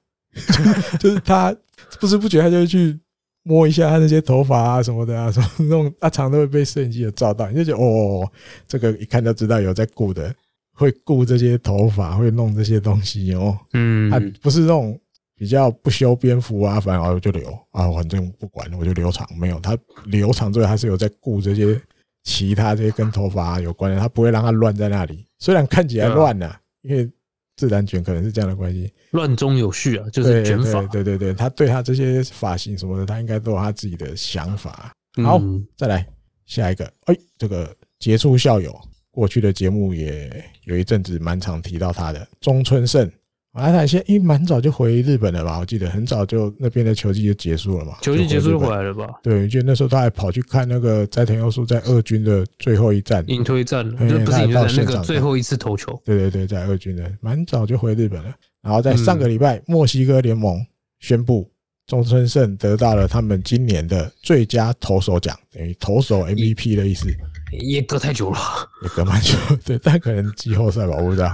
就是他不知不觉他就会去摸一下他那些头发啊什么的啊，什么那种大常都会被摄影机有照到，你就觉得哦，这个一看就知道有在顾的。会顾这些头发，会弄这些东西哦。嗯，他不是那种比较不修边幅啊，反正我就留啊，反正不管我就留长，没有他留长，之后他是有在顾这些其他这些跟头发有关的，他不会让它乱在那里。虽然看起来乱了，因为自然卷可能是这样的关系，乱中有序啊，就是卷发。对对对，他对他这些发型什么的，他应该都有他自己的想法。好，再来下一个，哎，这个杰出校友。过去的节目也有一阵子蛮常提到他的中村胜，阿坦先，因为蛮早就回日本了吧？我记得很早就那边的球季就结束了嘛，球季结束就回来了吧？对，就那时候他还跑去看那个斋藤优树在二军的最后一战引推战，就他自己到那个最后一次投球。对对对，在二军的蛮早就回日本了。然后在上个礼拜，墨西哥联盟宣布中村胜得到了他们今年的最佳投手奖，等于投手 MVP 的意思。也隔太久了，也隔蛮久，对，但可能季后赛吧，我不知道。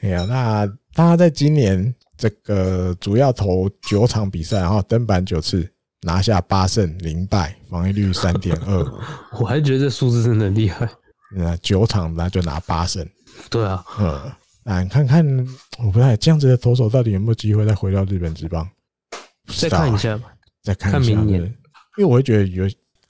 哎呀，那他在今年这个主要投九场比赛，然后登板九次，拿下八胜零败，防御率三点二。我还觉得这数字真的厉害，那九场那就拿八胜。对啊，嗯，那看看，我不太这样子的投手到底有没有机会再回到日本职棒？再看一下吧，再看看明年，因为我会觉得有。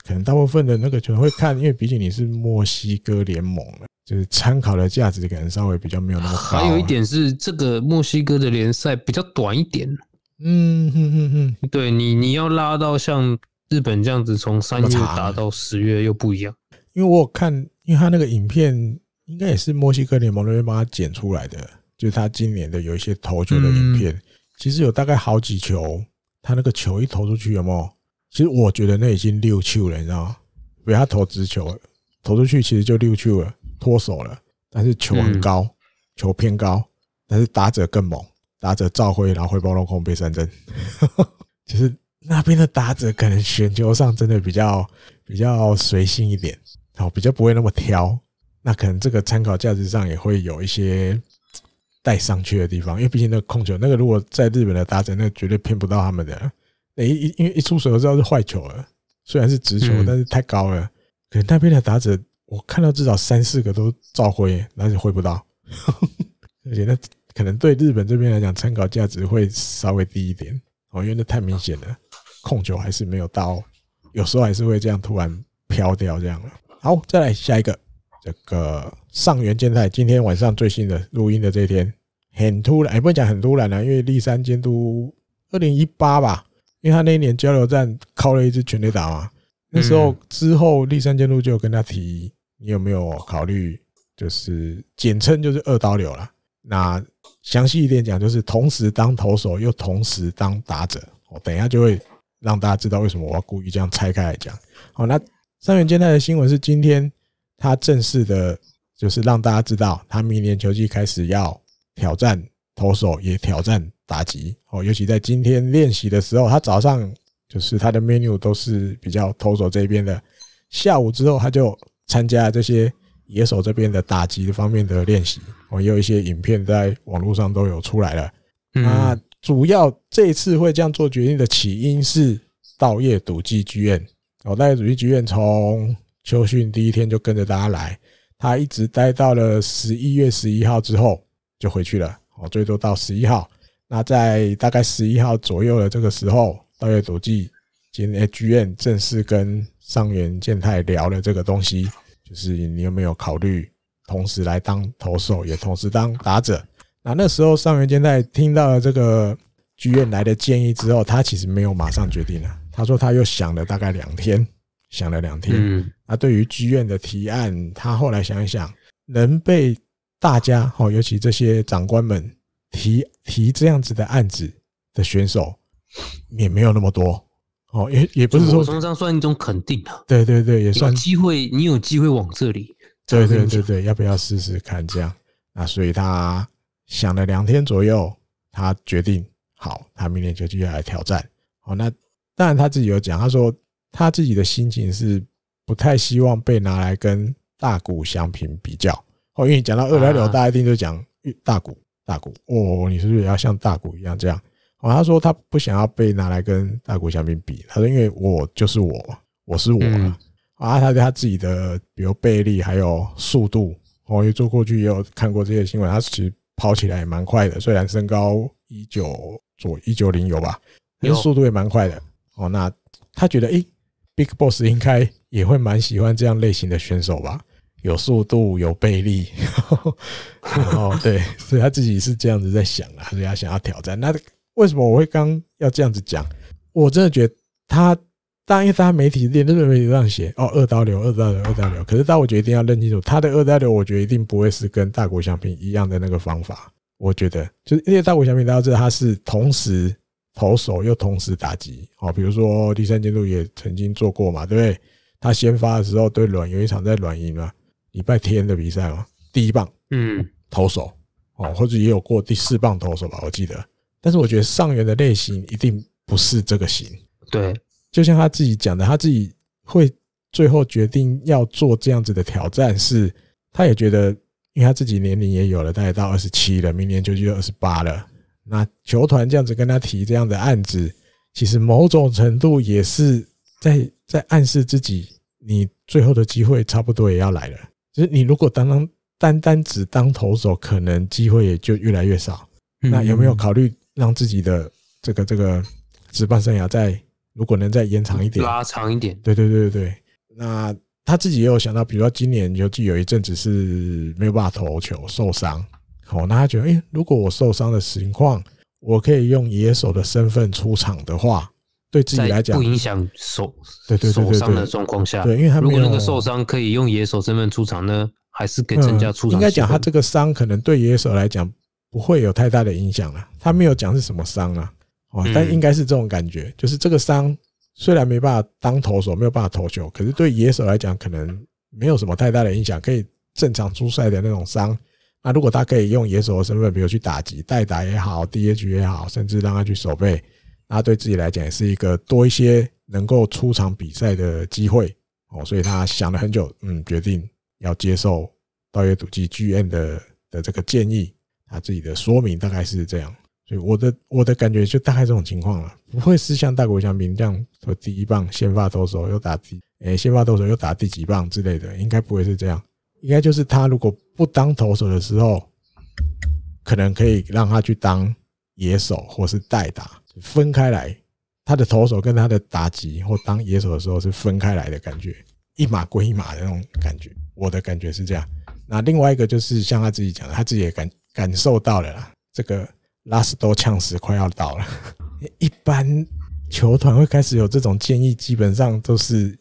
可能大部分的那个球会看，因为毕竟你是墨西哥联盟的，就是参考的价值可能稍微比较没有那么。还有一点是，这个墨西哥的联赛比较短一点。嗯哼哼哼，对你，你要拉到像日本这样子，从三月打到十月又不一样。因为我有看，因为他那个影片应该也是墨西哥联盟那边帮他剪出来的，就是他今年的有一些投球的影片，其实有大概好几球，他那个球一投出去有没有？其实我觉得那已经六球了，你知道吗？不要投直球，投出去其实就六球了，脱手了。但是球很高，球偏高，但是打者更猛，打者照挥然后会暴落空被三振。其实那边的打者可能选球上真的比较比较随性一点，哦，比较不会那么挑，那可能这个参考价值上也会有一些带上去的地方，因为毕竟那个控球那个如果在日本的打者，那绝对骗不到他们的。诶，因因为一出手就知道是坏球了，虽然是直球，但是太高了。可能那边的打者，我看到至少三四个都照挥，那就挥不到。而且那可能对日本这边来讲，参考价值会稍微低一点哦，因为那太明显了，控球还是没有到，有时候还是会这样突然飘掉这样了。好，再来下一个，这个上元健太今天晚上最新的录音的这一天很突然，也不能讲很突然了，因为立山监督二零一八吧。因为他那一年交流战靠了一支全垒打嘛，那时候之后立山监督就有跟他提，你有没有考虑，就是简称就是二刀流了？那详细一点讲，就是同时当投手又同时当打者。我等一下就会让大家知道为什么我要故意这样拆开来讲。好，那三元健太的新闻是今天他正式的，就是让大家知道他明年球季开始要挑战。投手也挑战打击哦，尤其在今天练习的时候，他早上就是他的 menu 都是比较投手这边的，下午之后他就参加这些野手这边的打击方面的练习哦，也有一些影片在网络上都有出来了。那主要这次会这样做决定的起因是稻叶赌季剧院哦，稻叶赌季剧院从秋训第一天就跟着大家来，他一直待到了十一月十一号之后就回去了。哦，最多到十一号。那在大概十一号左右的这个时候，大岳组今天剧院正式跟上原健太聊了这个东西，就是你有没有考虑同时来当投手，也同时当打者？那那时候上原健太听到了这个剧院来的建议之后，他其实没有马上决定了，他说他又想了大概两天，想了两天。嗯，那对于剧院的提案，他后来想一想，能被。大家哦，尤其这些长官们提提这样子的案子的选手也没有那么多哦，也也不是说，我通算一种肯定啊。对对对，也算机会，你有机会往这里。对对对对，要不要试试看这样？那所以他想了两天左右，他决定好，他明年就继续来挑战。哦，那当然他自己有讲，他说他自己的心情是不太希望被拿来跟大谷祥平比较。我因你讲到二百六，大家一定就讲大鼓大鼓，哦，你是不是也要像大鼓一样这样？哦，他说他不想要被拿来跟大鼓相拼比。他说因为我就是我，我是我啊，他他自己的，比如背力还有速度。哦，为做过去有看过这些新闻，他其实跑起来也蛮快的。虽然身高一九左一九零有吧，但是速度也蛮快的。哦，那他觉得诶 b i g Boss 应该也会蛮喜欢这样类型的选手吧？有速度，有倍力，哦，对，所以他自己是这样子在想啊，所以他想要挑战。那为什么我会刚要这样子讲？我真的觉得他，当然因为大家媒体、日本媒体这样写，哦，二刀流，二刀流，二刀流。可是，但我觉得一定要认清楚，他的二刀流，我觉得一定不会是跟大国相平一样的那个方法。我觉得就是因为大国相平大家知道他是同时投手又同时打击，哦，比如说第三阶段也曾经做过嘛，对不对？他先发的时候对软有一场在软银嘛。礼拜天的比赛哦，第一棒，嗯，投手哦，或者也有过第四棒投手吧，我记得。但是我觉得上元的类型一定不是这个型。对，就像他自己讲的，他自己会最后决定要做这样子的挑战，是他也觉得，因为他自己年龄也有了，他也到二十七了，明年就就二十八了。那球团这样子跟他提这样的案子，其实某种程度也是在在暗示自己，你最后的机会差不多也要来了。就是你如果单单单单只当投手，可能机会也就越来越少。那有没有考虑让自己的这个这个职棒生涯再如果能再延长一点，拉长一点？对对对对对。那他自己也有想到，比如说今年尤其有一阵子是没有办法投球受伤，哦，那他觉得，哎，如果我受伤的情况，我可以用野手的身份出场的话。对自己来讲，不影响手對伤的状况下，对，因为如果那个受伤可以用野手身份出场呢，还是给以增加出场。应该讲他这个伤可能对野手来讲不会有太大的影响了。他没有讲是什么伤啊，哦，但应该是这种感觉，就是这个伤虽然没办法当投手，没有办法投球，可是对野手来讲可能没有什么太大的影响，可以正常出赛的那种伤。那如果他可以用野手的身份，比如去打击、代打也好，DH 也好，甚至让他去守备。他对自己来讲也是一个多一些能够出场比赛的机会哦，所以他想了很久，嗯，决定要接受道约土机剧院的的这个建议。他自己的说明大概是这样，所以我的我的感觉就大概这种情况了，不会是像大谷翔平这样说第一棒先发投手又打第，哎，先发投手又打第几棒之类的，应该不会是这样，应该就是他如果不当投手的时候，可能可以让他去当野手或是代打。分开来，他的投手跟他的打击或当野手的时候是分开来的感觉，一码归一码的那种感觉。我的感觉是这样。那另外一个就是像他自己讲的，他自己也感感受到了啦。这个拉斯多呛时快要到了，一般球团会开始有这种建议，基本上都是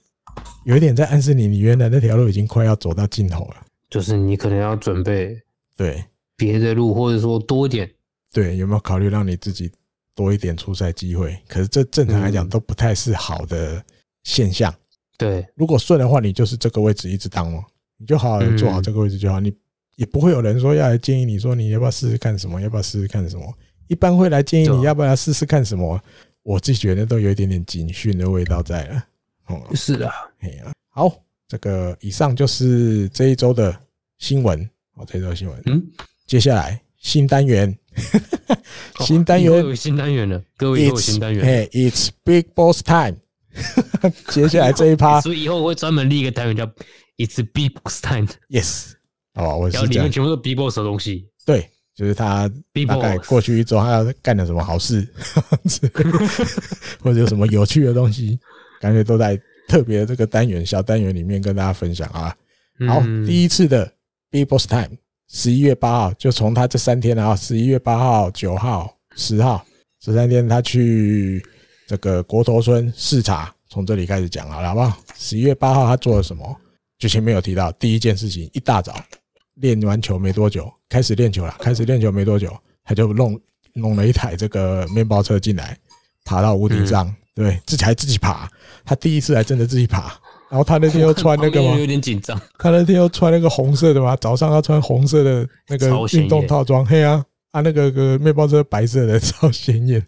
有一点在暗示你，你原来那条路已经快要走到尽头了，就是你可能要准备对别的路，或者说多点。对，有没有考虑让你自己？多一点出赛机会，可是这正常来讲都不太是好的现象。对，如果顺的话，你就是这个位置一直当哦，你就好好做好这个位置就好，你也不会有人说要来建议你说你要不要试试看什么，要不要试试看什么。一般会来建议你要不要试试看什么，我自己觉得都有一点点警讯的味道在了。哦，是的，哎呀，好，这个以上就是这一周的新闻，哦，这一周新闻，嗯，接下来新单元。新单元有新单元了，各位有新单元。哎，It's Big Boss Time，接下来这一趴，所以以后我会专门立一个单元叫 It's Big Boss Time。Yes，哦，我是里面全部都 Big Boss 的东西。对，就是他大概过去一周他要干点什么好事，或者有什么有趣的东西，感觉都在特别这个单元小单元里面跟大家分享啊。好，第一次的 Big Boss Time。十一月八号，就从他这三天啊，十一月八号、九号、十号，这三天，他去这个国头村视察，从这里开始讲了，好不好？十一月八号他做了什么？就前面有提到，第一件事情，一大早练完球没多久，开始练球了，开始练球没多久，他就弄弄了一台这个面包车进来，爬到屋顶上，对，自己还自己爬，他第一次还真的自己爬。然后他那天又穿那个吗？有点紧张。他那天又穿那个红色的嘛，早上他穿红色的那个运动套装，嘿啊，啊那个个面包车白色的超鲜艳，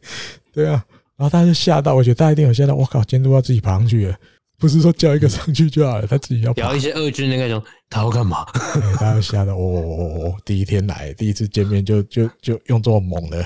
对啊。然后他就吓到，我觉得他一定有吓到。我靠，监督到自己旁去了，不是说叫一个上去就好了，他自己要。聊一些二军的那种，他要干嘛？他要吓到哦哦哦！第一天来，第一次见面就就就用这么猛的。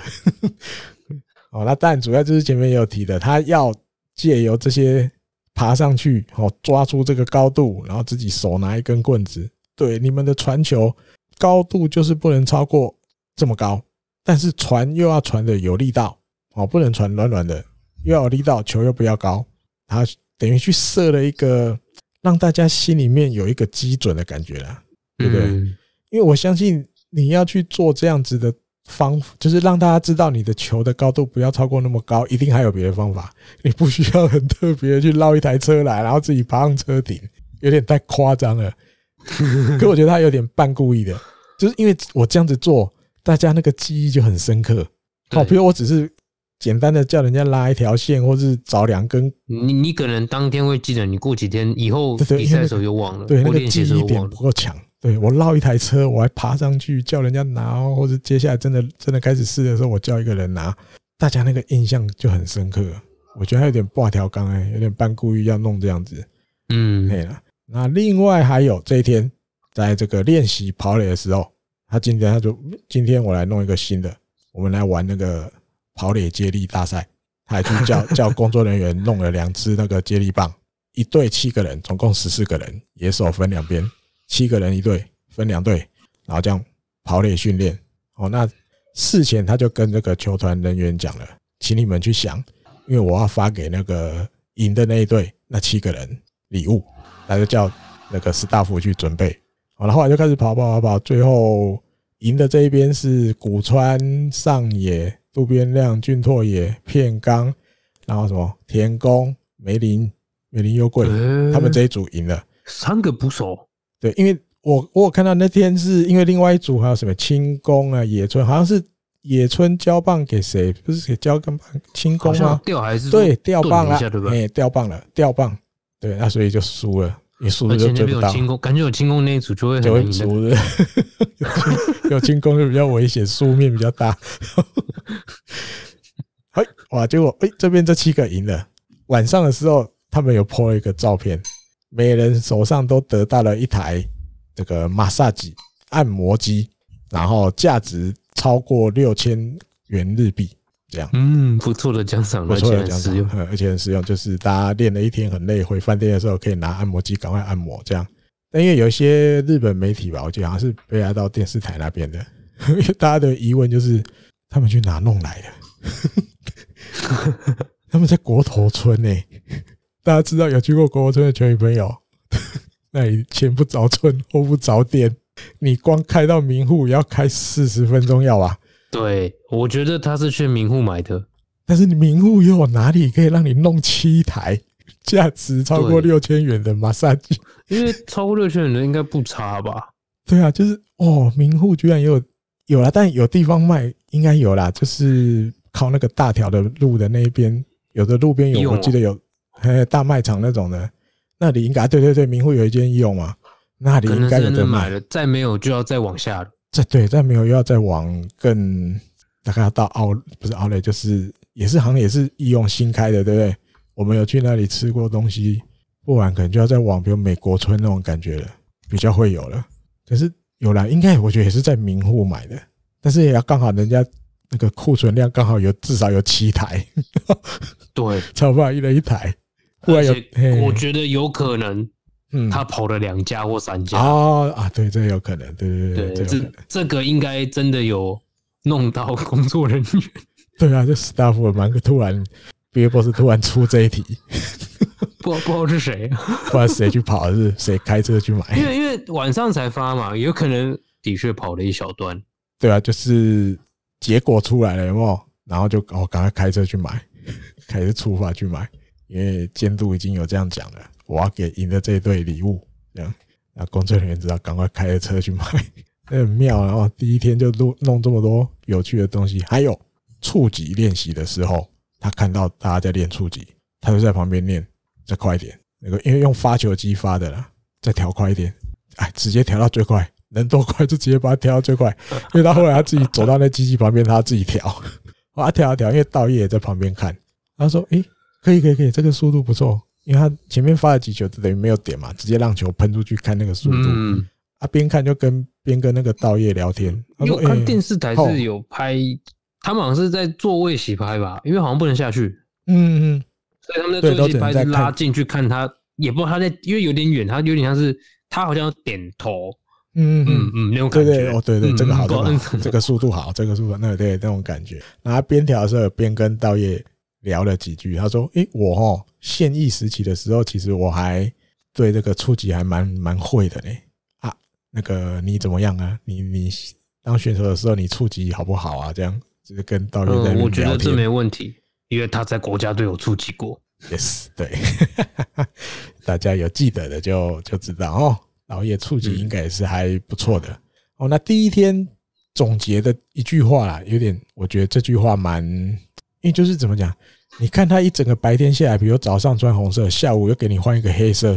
哦，那但主要就是前面也有提的，他要借由这些。爬上去，哦，抓住这个高度，然后自己手拿一根棍子。对，你们的传球高度就是不能超过这么高，但是传又要传的有力道，哦，不能传软软的，又要有力道，球又不要高。他等于去设了一个让大家心里面有一个基准的感觉了，对不对？因为我相信你要去做这样子的。方就是让大家知道你的球的高度不要超过那么高，一定还有别的方法，你不需要很特别的去捞一台车来，然后自己爬上车顶，有点太夸张了。可我觉得他有点半故意的，就是因为我这样子做，大家那个记忆就很深刻。好，比如我只是简单的叫人家拉一条线，或是找两根，你你可能当天会记得，你过几天以后比赛的时候就忘了，对那个记忆点不够强。对我绕一台车，我还爬上去叫人家拿，或者接下来真的真的开始试的时候，我叫一个人拿，大家那个印象就很深刻。我觉得还有点挂条杠哎，有点扮故意要弄这样子，嗯，对了。那另外还有这一天在这个练习跑垒的时候，他今天他就今天我来弄一个新的，我们来玩那个跑垒接力大赛，他还去叫 叫工作人员弄了两支那个接力棒，一队七个人，总共十四个人，野手分两边。七个人一队，分两队，然后这样跑垒训练。哦，那事前他就跟这个球团人员讲了，请你们去想，因为我要发给那个赢的那一队那七个人礼物，他就叫那个师大夫去准备。好，然后来就开始跑跑跑跑，最后赢的这一边是古川上野、渡边亮、俊拓也、片冈，然后什么田宫、梅林、梅林优贵，他们这一组赢了三个捕手。对，因为我我有看到那天是因为另外一组还有什么轻功啊，野村好像是野村交棒给谁？不是给交跟棒轻功吗？吊还是对掉棒啊，对吧？哎，吊棒了，掉棒，对，那所以就输了，你输了就就到。没有轻功，感觉有轻功那一组就会很熟的，有轻功就比较危险，输面比较大。哎，哇，结果哎这边这七个赢了，晚上的时候他们有 po 一个照片。每人手上都得到了一台这个马萨基按摩机，然后价值超过六千元日币，这样。嗯，不错的奖赏，不错的奖赏，而且很实用。就是大家练了一天很累，回饭店的时候可以拿按摩机赶快按摩，这样。但因为有一些日本媒体吧，我记得好像是被拉到电视台那边的，大家的疑问就是他们去哪弄来的？他们在国头村呢。大家知道有去过国博村的全宇朋友，那你前不着村后不着店，你光开到民户也要开四十分钟要吧？对，我觉得他是去民户买的。但是你民户又有哪里可以让你弄七台价值超过六千元的马杀鸡？因为超过六千元的应该不差吧？对啊，就是哦，民户居然也有有了，但有地方卖应该有啦。就是靠那个大条的路的那一边，有的路边有，我记得有。哎，大卖场那种的，那里应该对对对，明户有一间医用嘛，那里应该有人买了，再没有就要再往下。这对，再没有又要再往更大概要到奥不是奥雷，就是也是好像也是易用新开的，对不对？我们有去那里吃过东西，不然可能就要再往比如美国村那种感觉了，比较会有了。可是有啦，应该我觉得也是在明户买的，但是也要刚好人家那个库存量刚好有至少有七台，对，超不办一人一台。然且我觉得有可能，嗯，他跑了两家或三家啊啊！对，这有可能，对对对对，这这个应该真的有弄到工作人员。对啊，这 staff 蛮突然，Big Boss 突然出这一题，不不知道是谁，不知道谁去跑，是谁开车去买？因为因为晚上才发嘛，有可能的确跑了一小段。对啊，就是结果出来了，有没有？然后就哦，赶快开车去买，开始出发去买。因为监督已经有这样讲了，我要给赢的这一队礼物，这样，那工作人员知道，赶快开着车去买，那很妙。然后第一天就弄弄这么多有趣的东西，还有触级练习的时候，他看到大家在练触级，他就在旁边练，再快一点，那个因为用发球机发的了，再调快一点，哎，直接调到最快，能多快就直接把它调到最快，因为他后来他自己走到那机器旁边，他自己调，他调啊调，因为道义也在旁边看，他说，哎。可以可以可以，这个速度不错，因为他前面发了几球，等于没有点嘛，直接让球喷出去看那个速度。嗯啊，边看就跟边跟那个道叶聊天。因为看电视台是有拍，他们好像是在座位洗拍吧，因为好像不能下去。嗯嗯。所以他们在座位拍，拉进去看他，也不知道他在，因为有点远，他有点像是他好像点头。嗯嗯嗯，那种感觉哦，对对，这个好。这个速度好，这个速度，那对那种感觉。然后边调的时候边跟道叶。聊了几句，他说：“哎，我哦，现役时期的时候，其实我还对这个初级还蛮蛮会的嘞啊。那个你怎么样啊？你你当选手的时候，你初级好不好啊？这样就是跟道玉在嗯，我觉得这没问题，因为他在国家队有触级过。Yes，对，大家有记得的就就知道哦。老叶触级应该也是还不错的哦。那第一天总结的一句话，有点，我觉得这句话蛮，因为就是怎么讲？你看他一整个白天下来，比如早上穿红色，下午又给你换一个黑色，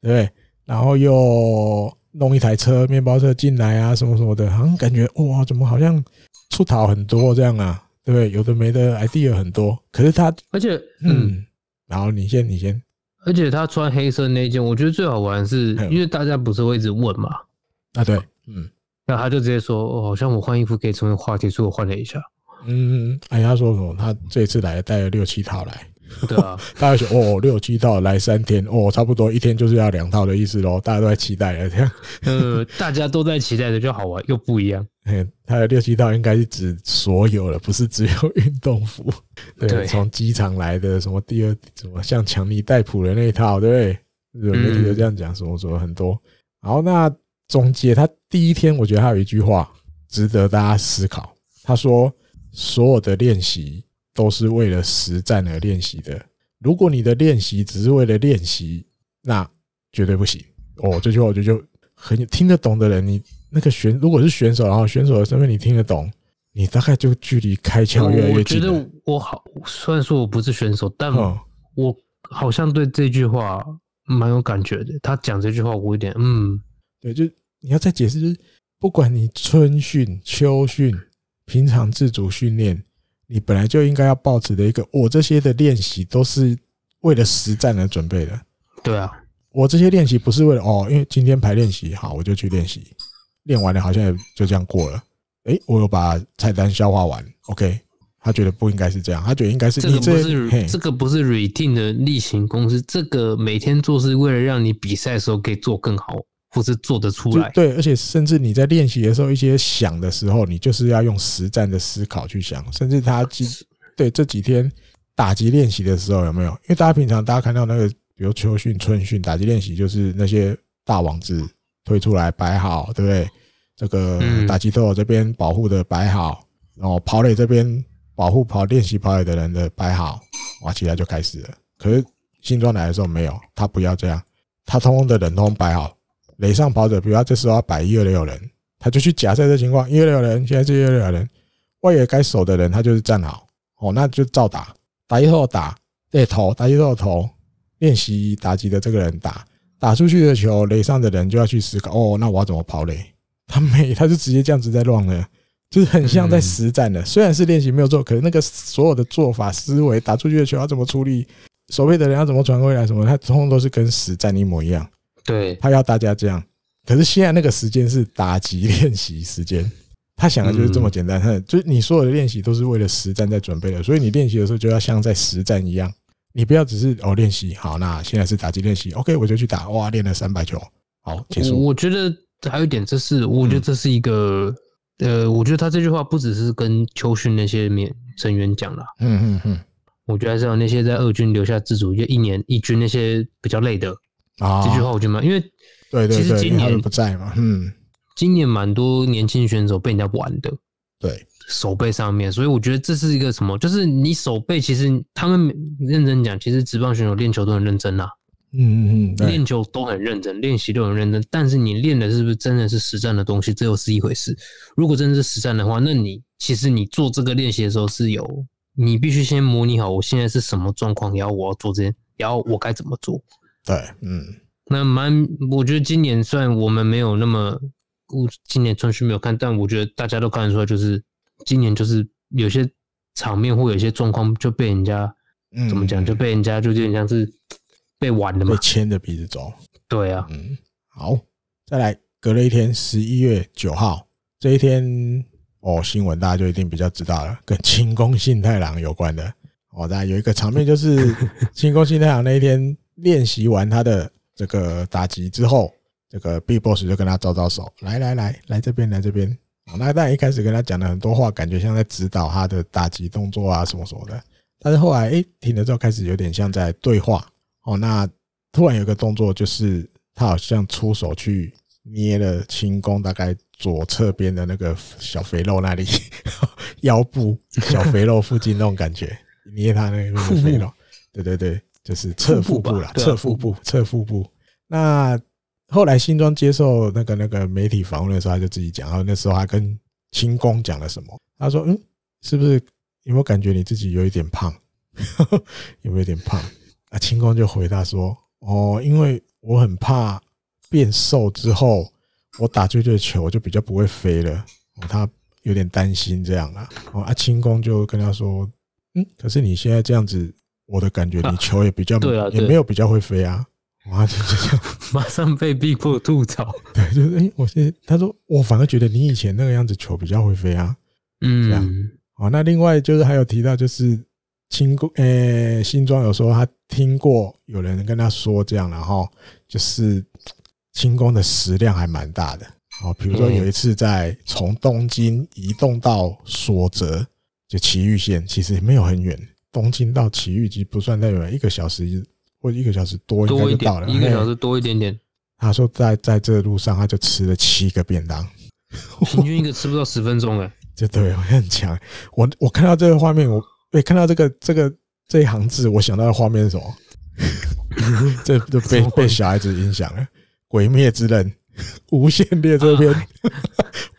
对不对？然后又弄一台车面包车进来啊，什么什么的，好像感觉哇，怎么好像出逃很多这样啊？对不对？有的没的 idea 很多，可是他而且嗯，然后你先你先，而且他穿黑色那件，我觉得最好玩是因为大家不是会一直问嘛，啊对，嗯，那他就直接说，哦，好像我换衣服可以成为话题，所以我换了一下。嗯，哎，他说什么？他这次来带了六七套来，对啊，大家说哦，六七套来三天，哦，差不多一天就是要两套的意思喽，大家都在期待了，这样，呃，大家都在期待的就好玩又不一样。他的六七套应该是指所有的，不是只有运动服。对，从机场来的什么第二什么像强尼戴普的那一套，对不对？有媒体都这样讲，什么什么很多。好，那总结他第一天，我觉得他有一句话值得大家思考，他说。所有的练习都是为了实战而练习的。如果你的练习只是为了练习，那绝对不行。哦，这句话我觉得就很听得懂的人，你那个选如果是选手，然后选手的身份你听得懂，你大概就距离开窍越来越近。我觉得我好，虽然说我不是选手，但我好像对这句话蛮有感觉的。他讲这句话，我有点嗯，对，就你要再解释，就是不管你春训、秋训。平常自主训练，你本来就应该要保持的一个。我这些的练习都是为了实战而准备的。对啊，我这些练习不是为了哦，因为今天排练习好，我就去练习，练完了好像就这样过了。哎，我有把菜单消化完。OK，他觉得不应该是这样，他觉得应该是这个不是这个不是 routine 的例行公式，这个每天做是为了让你比赛的时候可以做更好。不是做得出来，对，而且甚至你在练习的时候，一些想的时候，你就是要用实战的思考去想。甚至他几对这几天打击练习的时候有没有？因为大家平常大家看到那个，比如秋训、春训、打击练习，就是那些大网子推出来摆好，对不对？这个打击斗这边保护的摆好，然后跑垒这边保护跑练习跑垒的人的摆好，哇，其他就开始了。可是新装来的时候没有，他不要这样，他通通的人通摆好。垒上跑者，比如他这时候要摆一二六人，他就去假设这情况一二六人，现在是一二六人，外野该守的人，他就是站好哦，那就照打，打一后打，对，投，打一后投，练习打击的这个人打，打出去的球，垒上的人就要去思考哦，那我要怎么跑嘞？他没，他就直接这样子在乱了，就是很像在实战的，虽然是练习没有做，可是那个所有的做法思维，打出去的球要怎么处理，守备的人要怎么传回来什么，他通通都是跟实战一模一样。对，他要大家这样。可是现在那个时间是打击练习时间，他想的就是这么简单。他就是你所有的练习都是为了实战在准备的，所以你练习的时候就要像在实战一样，你不要只是哦练习好。那现在是打击练习，OK，我就去打哇，练了三百球，好结束。我觉得还有一点，这是我觉得这是一个呃，我觉得他这句话不只是跟秋训那些面成员讲了，嗯嗯嗯，我觉得还是有那些在二军留下自主就一年一军那些比较累的。这句话我觉得蛮，因为对对对，其实今年不在嘛，嗯，今年蛮多年轻选手被人家玩的，对手背上面，所以我觉得这是一个什么？就是你手背，其实他们认真讲，其实职棒选手练球都很认真啊，嗯嗯嗯，练球都很认真，练习都很认真，但是你练的是不是真的是实战的东西？这又是一回事。如果真的是实战的话，那你其实你做这个练习的时候是有，你必须先模拟好我现在是什么状况，然后我要做这，然后我该怎么做。对，嗯，那蛮，我觉得今年算我们没有那么，今年春训没有看，但我觉得大家都看得出来，就是今年就是有些场面或有些状况就被人家怎么讲，就被人家就有点像是被玩的嘛，被牵着鼻子走。对啊，嗯，好，再来隔了一天，十一月九号这一天，哦，新闻大家就一定比较知道了，跟清宫信太郎有关的，哦，大家有一个场面就是 清宫信太郎那一天。练习完他的这个打击之后，这个 B boss 就跟他招招手，来来来，来这边，来这边。那但一开始跟他讲了很多话，感觉像在指导他的打击动作啊什么什么的。但是后来，哎，停了之后开始有点像在对话。哦，那突然有个动作，就是他好像出手去捏了轻功，大概左侧边的那个小肥肉那里，腰部小肥肉附近那种感觉，捏他那个肥肉。对对对。就是侧腹部了，侧腹部，侧腹部。那后来新庄接受那个那个媒体访问的时候，他就自己讲，然后那时候还跟清宫讲了什么？他说：“嗯，是不是有没有感觉你自己有一点胖？有没有点胖？”啊，清宫就回答说：“哦，因为我很怕变瘦之后，我打去的球就比较不会飞了。”哦，他有点担心这样啊。哦，啊，清宫就跟他说：“嗯，可是你现在这样子。”我的感觉，你球也比较，对啊，也没有比较会飞啊。哇，就这样，马上被逼迫吐槽。对，就是哎，我在他说，我反而觉得你以前那个样子球比较会飞啊。嗯，这样哦。那另外就是还有提到，就是轻功，哎，新庄有时候他听过有人跟他说这样，然后就是轻功的食量还蛮大的。哦，比如说有一次在从东京移动到所泽，就埼玉县，其实也没有很远。东京到埼玉机不算太远，一个小时一或一个小时多应该就到了。一个小时多一点点。他说在在这路上他就吃了七个便当，平均一个吃不到十分钟哎。这对，我很强。我我看到这个画面，我被看到这个这个这一行字，我想到的画面是什么？这就被 被小孩子影响了。鬼灭之刃，无限列车篇，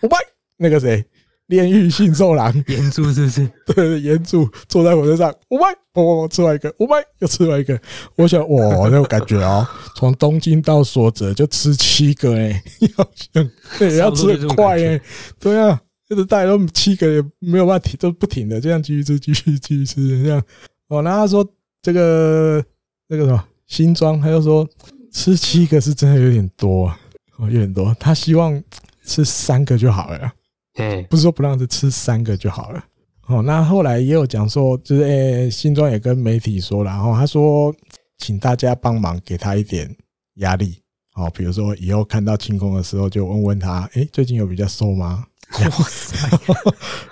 五百那个谁。炼狱性兽狼，岩是不是 对岩柱坐在火车上，五百，我吃完一个，五百又吃完一个，我想哇那种感觉哦，从东京到所泽就吃七个哎，好像对要吃的快哎，对啊，一直带了七个也没有办法停，都不停的这样继续吃，继续继续吃这样。哦，那他说这个那个什么新装，他就说吃七个是真的有点多，哦有点多，他希望吃三个就好了。嗯，不是说不让他吃三个就好了哦。那后来也有讲说，就是诶，新庄也跟媒体说了，然后他说，请大家帮忙给他一点压力，哦，比如说以后看到清空的时候，就问问他，哎，最近有比较瘦吗？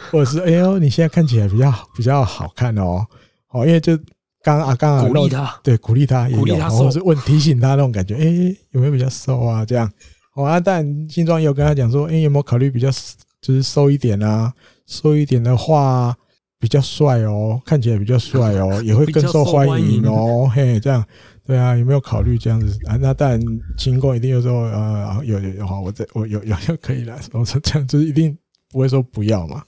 或者是哎呦，你现在看起来比较比较好看哦，哦，因为就刚啊，刚鼓励他，对，鼓励他，鼓励他或者是问提醒他那种感觉，哎，有没有比较瘦啊？这样，哦，啊，但新庄也有跟他讲说，哎，有没有考虑比较瘦？就是瘦一点啊，瘦一点的话比较帅哦，看起来比较帅哦，也会更受欢迎哦。嘿，这样对啊，有没有考虑这样子啊？那然，经过一定有时候呃，有有有好，我这我有有就可以了。我说这样就是一定不会说不要嘛。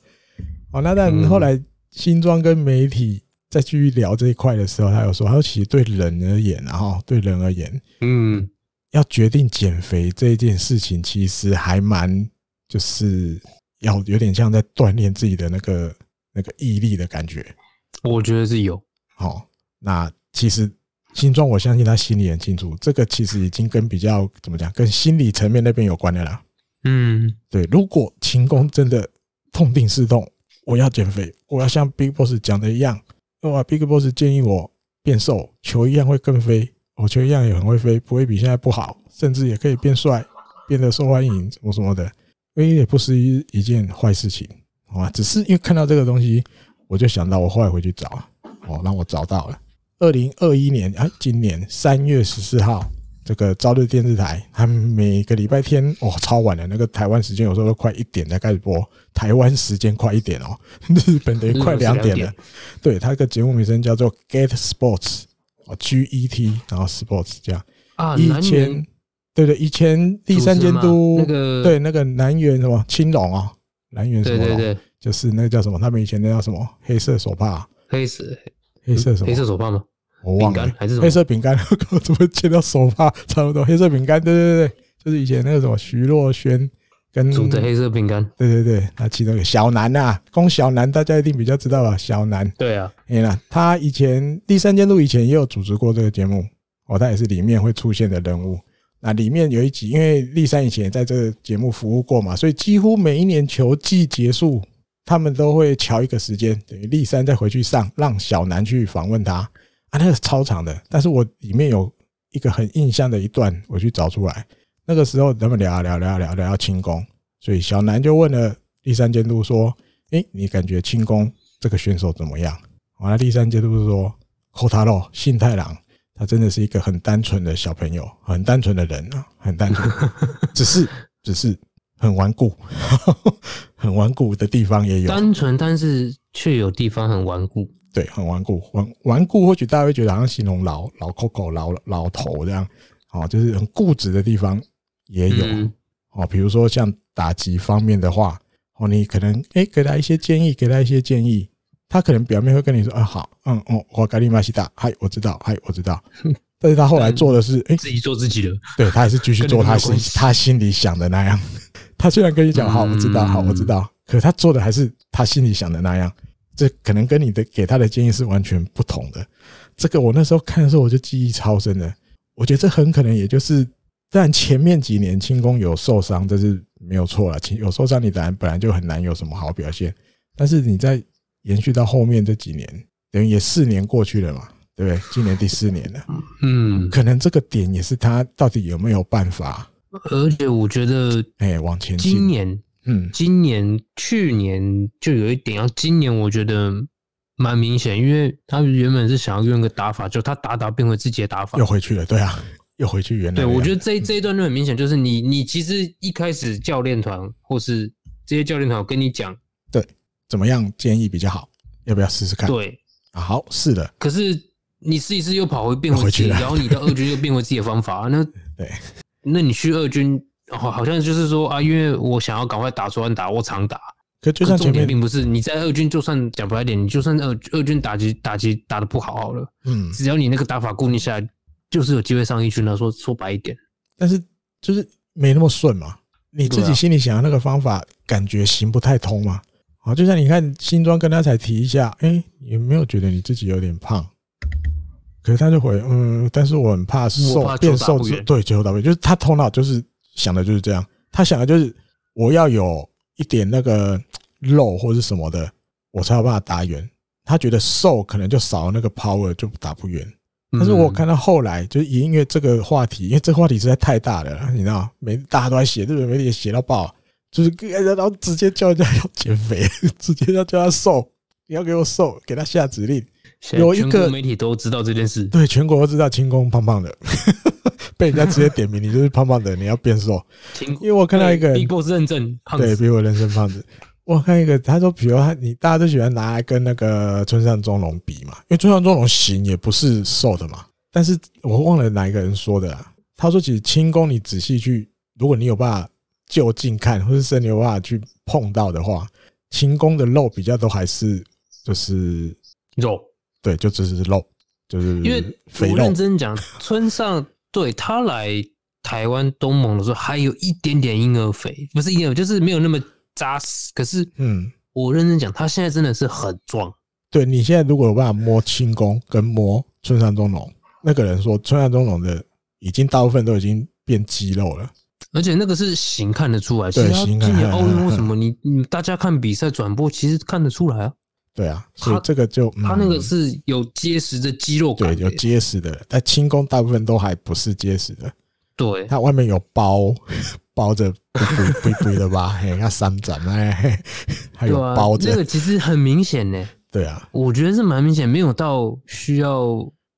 哦，那但后来新装跟媒体在续聊这一块的时候，他又说，他说其实对人而言，然后对人而言，嗯，要决定减肥这一件事情，其实还蛮就是。要有点像在锻炼自己的那个那个毅力的感觉，我觉得是有。好，那其实新庄我相信他心里很清楚，这个其实已经跟比较怎么讲，跟心理层面那边有关的了。嗯，对。如果秦工真的痛定思痛，我要减肥，我要像 Big Boss 讲的一样，那我 Big Boss 建议我变瘦，球一样会更飞，我球一样也很会飞，不会比现在不好，甚至也可以变帅，变得受欢迎，什么什么的。因为也不是一一件坏事情，好吧？只是因为看到这个东西，我就想到我后来回去找，哦，让我找到了。二零二一年啊，今年三月十四号，这个朝日电视台，们每个礼拜天，哦，超晚的那个台湾时间，有时候都快一点，才开始播，台湾时间快一点哦，日本等于快两点了。对，它个节目名称叫做 Get Sports，啊，G E T，然后 Sports 这样啊，一千。对对，以前第三监督，对那个南园什么青龙啊，南园什么，就是那个叫什么，他们以前那叫什么黑色手帕，黑色黑色手，黑色手帕吗？我忘了，还是黑色饼干？我怎么切到手帕差不多？黑色饼干，对对对就是以前那个什么徐若瑄跟组织黑色饼干，对对对，他其中一个小南啊，龚小南，大家一定比较知道吧？小南，对啊，哎呀，他以前第三监督以前也有组织过这个节目，哦，他也是里面会出现的人物。那里面有一集，因为立山以前在这个节目服务过嘛，所以几乎每一年球季结束，他们都会瞧一个时间，等于立山再回去上，让小南去访问他啊，那个超长的。但是我里面有一个很印象的一段，我去找出来，那个时候他们聊啊聊，聊啊聊，聊轻功，所以小南就问了立山监督说：“诶，你感觉轻功这个选手怎么样？”完了，立山监督说：“说：“他咯，信太郎。”他真的是一个很单纯的小朋友，很单纯的人啊，很单纯，只是只是很顽固，很顽固的地方也有。单纯，但是却有地方很顽固。对，很顽固，顽顽固。或许大家会觉得好像形容老老 Coco 老老头这样，哦，就是很固执的地方也有。哦，比如说像打击方面的话，哦，你可能哎给他一些建议，给他一些建议。他可能表面会跟你说：“啊，好，嗯，哦，我卡你马西达，嗨，我知道，嗨，我知道。”但是他后来做的是，哎，自己做自己的，对他还是继续做他心他心里想的那样。他虽然跟你讲：“好，我知道，好，我知道。”可他做的还是他心里想的那样。这可能跟你的给他的建议是完全不同的。这个我那时候看的时候，我就记忆超深的。我觉得这很可能也就是，但前面几年轻功有受伤，这是没有错了。有受伤，你当然本来就很难有什么好表现。但是你在。延续到后面这几年，等于也四年过去了嘛，对不对？今年第四年了，嗯，可能这个点也是他到底有没有办法？而且我觉得，哎，往前，今年，嗯，今年、去年就有一点，要今年我觉得蛮明显，因为他原本是想要用个打法，就他打打变回自己的打法，又回去了，对啊，又回去原来。对，我觉得这这一段就很明显，就是你你其实一开始教练团或是这些教练团跟你讲。怎么样建议比较好？要不要试试看？对啊，好试的。可是你试一试又跑回变回去然后你的二军又变回自己的方法 那对，那你去二军，好，好像就是说啊，因为我想要赶快打出来打，我常打。可就算重点并不是你在二军，就算讲白一点，你就算二二军打击打击打的不好好了，嗯，只要你那个打法固定下来，就是有机会上一军了。说说白一点，但是就是没那么顺嘛。你自己心里想的那个方法，感觉行不太通吗？好，就像你看新装跟他才提一下，哎，有没有觉得你自己有点胖？可是他就回，嗯，但是我很怕瘦，变瘦对，最后打不，就是他头脑就是想的就是这样，他想的就是我要有一点那个肉或者什么的，我才有办法打圆。他觉得瘦可能就少了那个 power，就打不圆。但是我看到后来，就是因为这个话题，因为这个话题实在太大了，你知道，每大家都在写，对不对？媒体写到爆。就是，然后直接叫人家要减肥，直接要叫他瘦。你要给我瘦，给他下指令。有一个媒体都知道这件事，对，全国都知道。轻功胖胖的，被人家直接点名，你就是胖胖的，你要变瘦。因为我看到一个，比我认证胖，对比我人生胖子。我看一个，他说，比如他，你大家都喜欢拿来跟那个村上中龙比嘛，因为村上中龙型也不是瘦的嘛。但是我忘了哪一个人说的，他说其实轻功，你仔细去，如果你有办法。就近看，或者是你有办法去碰到的话，轻功的肉比较多，还是就是肉？对，就只是肉，就是。因为我认真讲，村上对他来台湾东盟的时候，还有一点点婴儿肥，不是婴儿，就是没有那么扎实。可是，嗯，我认真讲，他现在真的是很壮。对你现在如果有办法摸轻功，跟摸村上东隆那个人说，村上东隆的已经大部分都已经变肌肉了。而且那个是形看得出来，对，形看今年奥运为什么你你大家看比赛转播，其实看得出来啊。对啊，所以这个就他那个是有结实的肌肉，对，有结实的。但轻功大部分都还不是结实的。对，他外面有包包着，不鼓的吧？嘿，那三盏，哎，还有包。着、这个其实很明显呢。对啊，我觉得是蛮明显，没有到需要，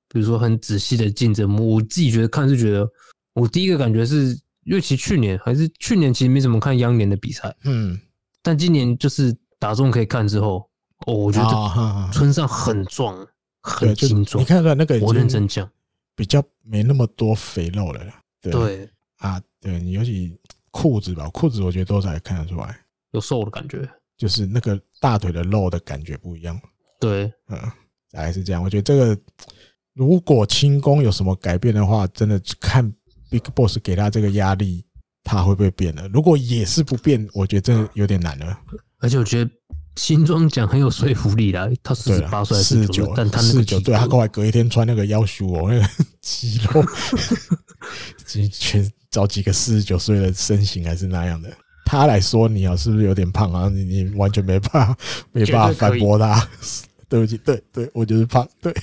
比如说很仔细的竞争，我自己觉得看是觉得，我第一个感觉是。尤其去年还是去年，其实没怎么看央联的比赛。嗯，但今年就是打中可以看之后，哦，我觉得村上很壮，很精壮。你看到那个，我认真讲，比较没那么多肥肉了。对，啊，对你尤其裤子吧，裤子我觉得都才看得出来有瘦的感觉，就是那个大腿的肉的感觉不一样。对，嗯，还是这样。我觉得这个如果轻功有什么改变的话，真的看。Big Boss 给他这个压力，他会不会变呢？如果也是不变，我觉得这有点难了。而且我觉得新装讲很有说服力的，他四十八岁还是九，但他四九，对他过来隔一天穿那个腰束我那个 肌肉，这 全找几个四十九岁的身形还是那样的。他来说你啊，是不是有点胖啊？你你完全没办法，没办法反驳他。对不起，对对，我就是胖。对，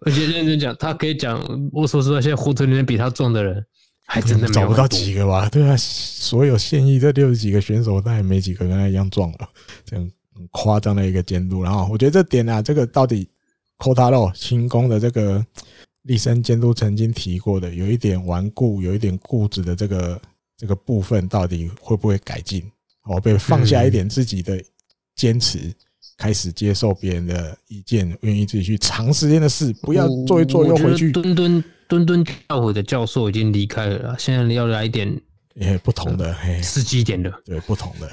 而且认真讲，他可以讲。我说实话，现在湖人里面比他壮的人。还真的找不到几个吧，对啊，所有现役这六十几个选手，但也没几个跟他一样壮了，这样很夸张的一个监督。然后，我觉得这点啊，这个到底扣他咯，轻功的这个立身监督曾经提过的，有一点顽固、有一点固执的这个这个部分，到底会不会改进？哦，被放下一点自己的坚持。开始接受别人的意见，愿意自己去长时间的事，不要做一做又回去。蹲蹲蹲蹲跳火的教授已经离开了，现在要来一点也不同的，刺激点的，对不同的。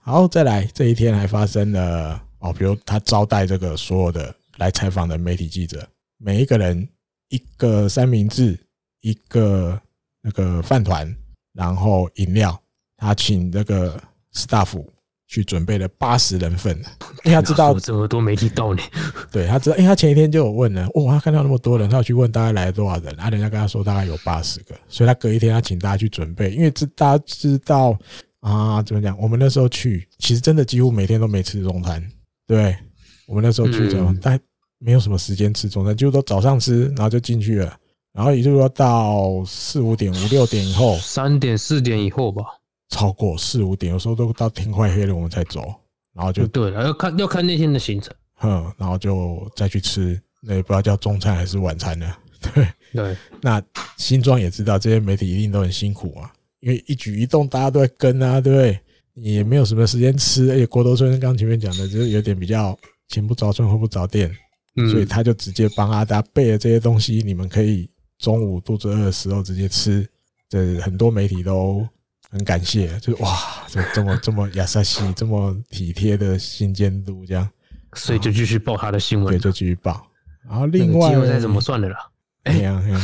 好，再来这一天还发生了哦，比如他招待这个所有的来采访的媒体记者，每一个人一个三明治，一个那个饭团，然后饮料，他请那个 staff。去准备了八十人份，因为他知道这么多媒体到呢。对他知道，因为他前一天就有问了，哇，看到那么多人，他要去问大概来了多少人。然后人家跟他说大概有八十个，所以他隔一天他请大家去准备，因为这大家知道啊，怎么讲？我们那时候去，其实真的几乎每天都没吃中餐。对，我们那时候去怎么？大没有什么时间吃中餐，就是说早上吃，然后就进去了，然后也就说到四五点、五六点以后，三点四点以后吧。超过四五点，有时候都到天快黑了，我们才走，然后就对了，要看要看那天的行程，嗯，然后就再去吃，那也不知道叫中餐还是晚餐呢？对对，那新庄也知道这些媒体一定都很辛苦啊，因为一举一动大家都在跟啊，对不对？也没有什么时间吃，而且郭德春刚前面讲的，就是有点比较前不着村后不着店，所以他就直接帮阿达备了这些东西，你们可以中午肚子饿的时候直接吃，这很多媒体都。很感谢，就是哇，这么这么亚萨西，这么体贴的心监督这样，所以就继续报他的新闻，对，就继续报。然后另外再怎么算的了？哎呀哎呀，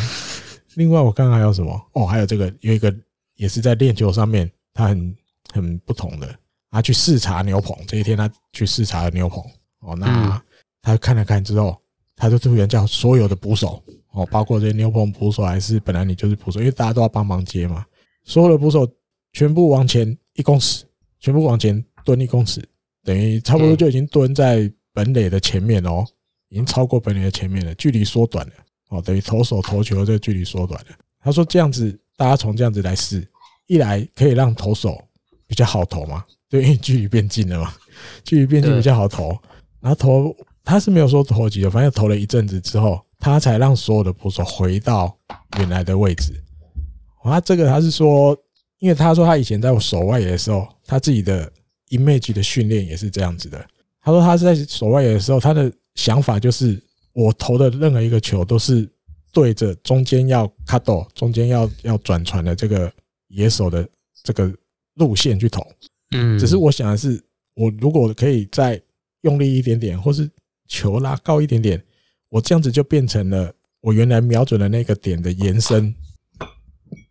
另外我刚刚还有什么？哦，还有这个有一个也是在练球上面，他很很不同的。他去视察牛棚，这一天他去视察了牛棚哦，那他看了看之后，他就突然叫所有的捕手哦，包括这些牛棚捕手还是本来你就是捕手，因为大家都要帮忙接嘛，所有的捕手。全部往前一公尺，全部往前蹲一公尺，等于差不多就已经蹲在本垒的前面哦，已经超过本垒的前面了，距离缩短了哦，等于投手投球这个距离缩短了。他说这样子，大家从这样子来试，一来可以让投手比较好投嘛，因为距离变近了嘛，距离变近比较好投。然后投他是没有说投几个，反正投了一阵子之后，他才让所有的捕手回到原来的位置。啊，这个他是说。因为他说他以前在守外野的时候，他自己的 image 的训练也是这样子的。他说他在守外野的时候，他的想法就是我投的任何一个球都是对着中间要 cut 到中间要要转传的这个野手的这个路线去投。嗯，只是我想的是，我如果可以再用力一点点，或是球拉高一点点，我这样子就变成了我原来瞄准的那个点的延伸。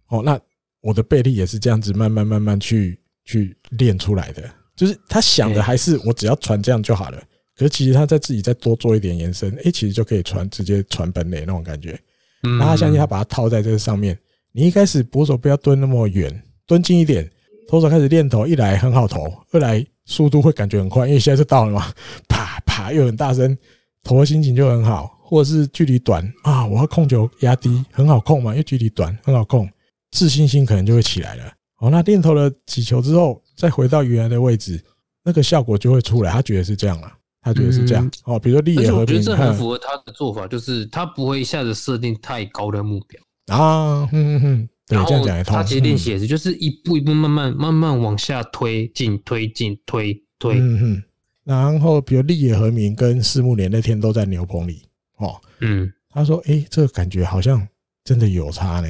哦，那。我的背力也是这样子，慢慢慢慢去去练出来的。就是他想的还是我只要传这样就好了。可是其实他在自己再多做一点延伸，诶，其实就可以传直接传本垒那种感觉。然后他相信他把它套在这上面。你一开始捕手不要蹲那么远，蹲近一点，投手开始练投，一来很好投，二来速度会感觉很快，因为现在是到了嘛，啪啪又很大声，投的心情就很好。或者是距离短啊，我要控球压低，很好控嘛，因为距离短很好控。自信心可能就会起来了。好，那练投了几球之后，再回到原来的位置，那个效果就会出来。他觉得是这样了，他觉得是这样。哦，比如说利野和民，我觉得这很符合他的做法，就是他不会一下子设定太高的目标。啊，嗯嗯嗯，对，这样讲也通。他其实也是，就是一步一步慢慢慢慢往下推进、推进、推推。嗯哼，然后，比如利野和明跟四木连那天都在牛棚里。哦，嗯。他说：“哎，这个感觉好像真的有差呢。”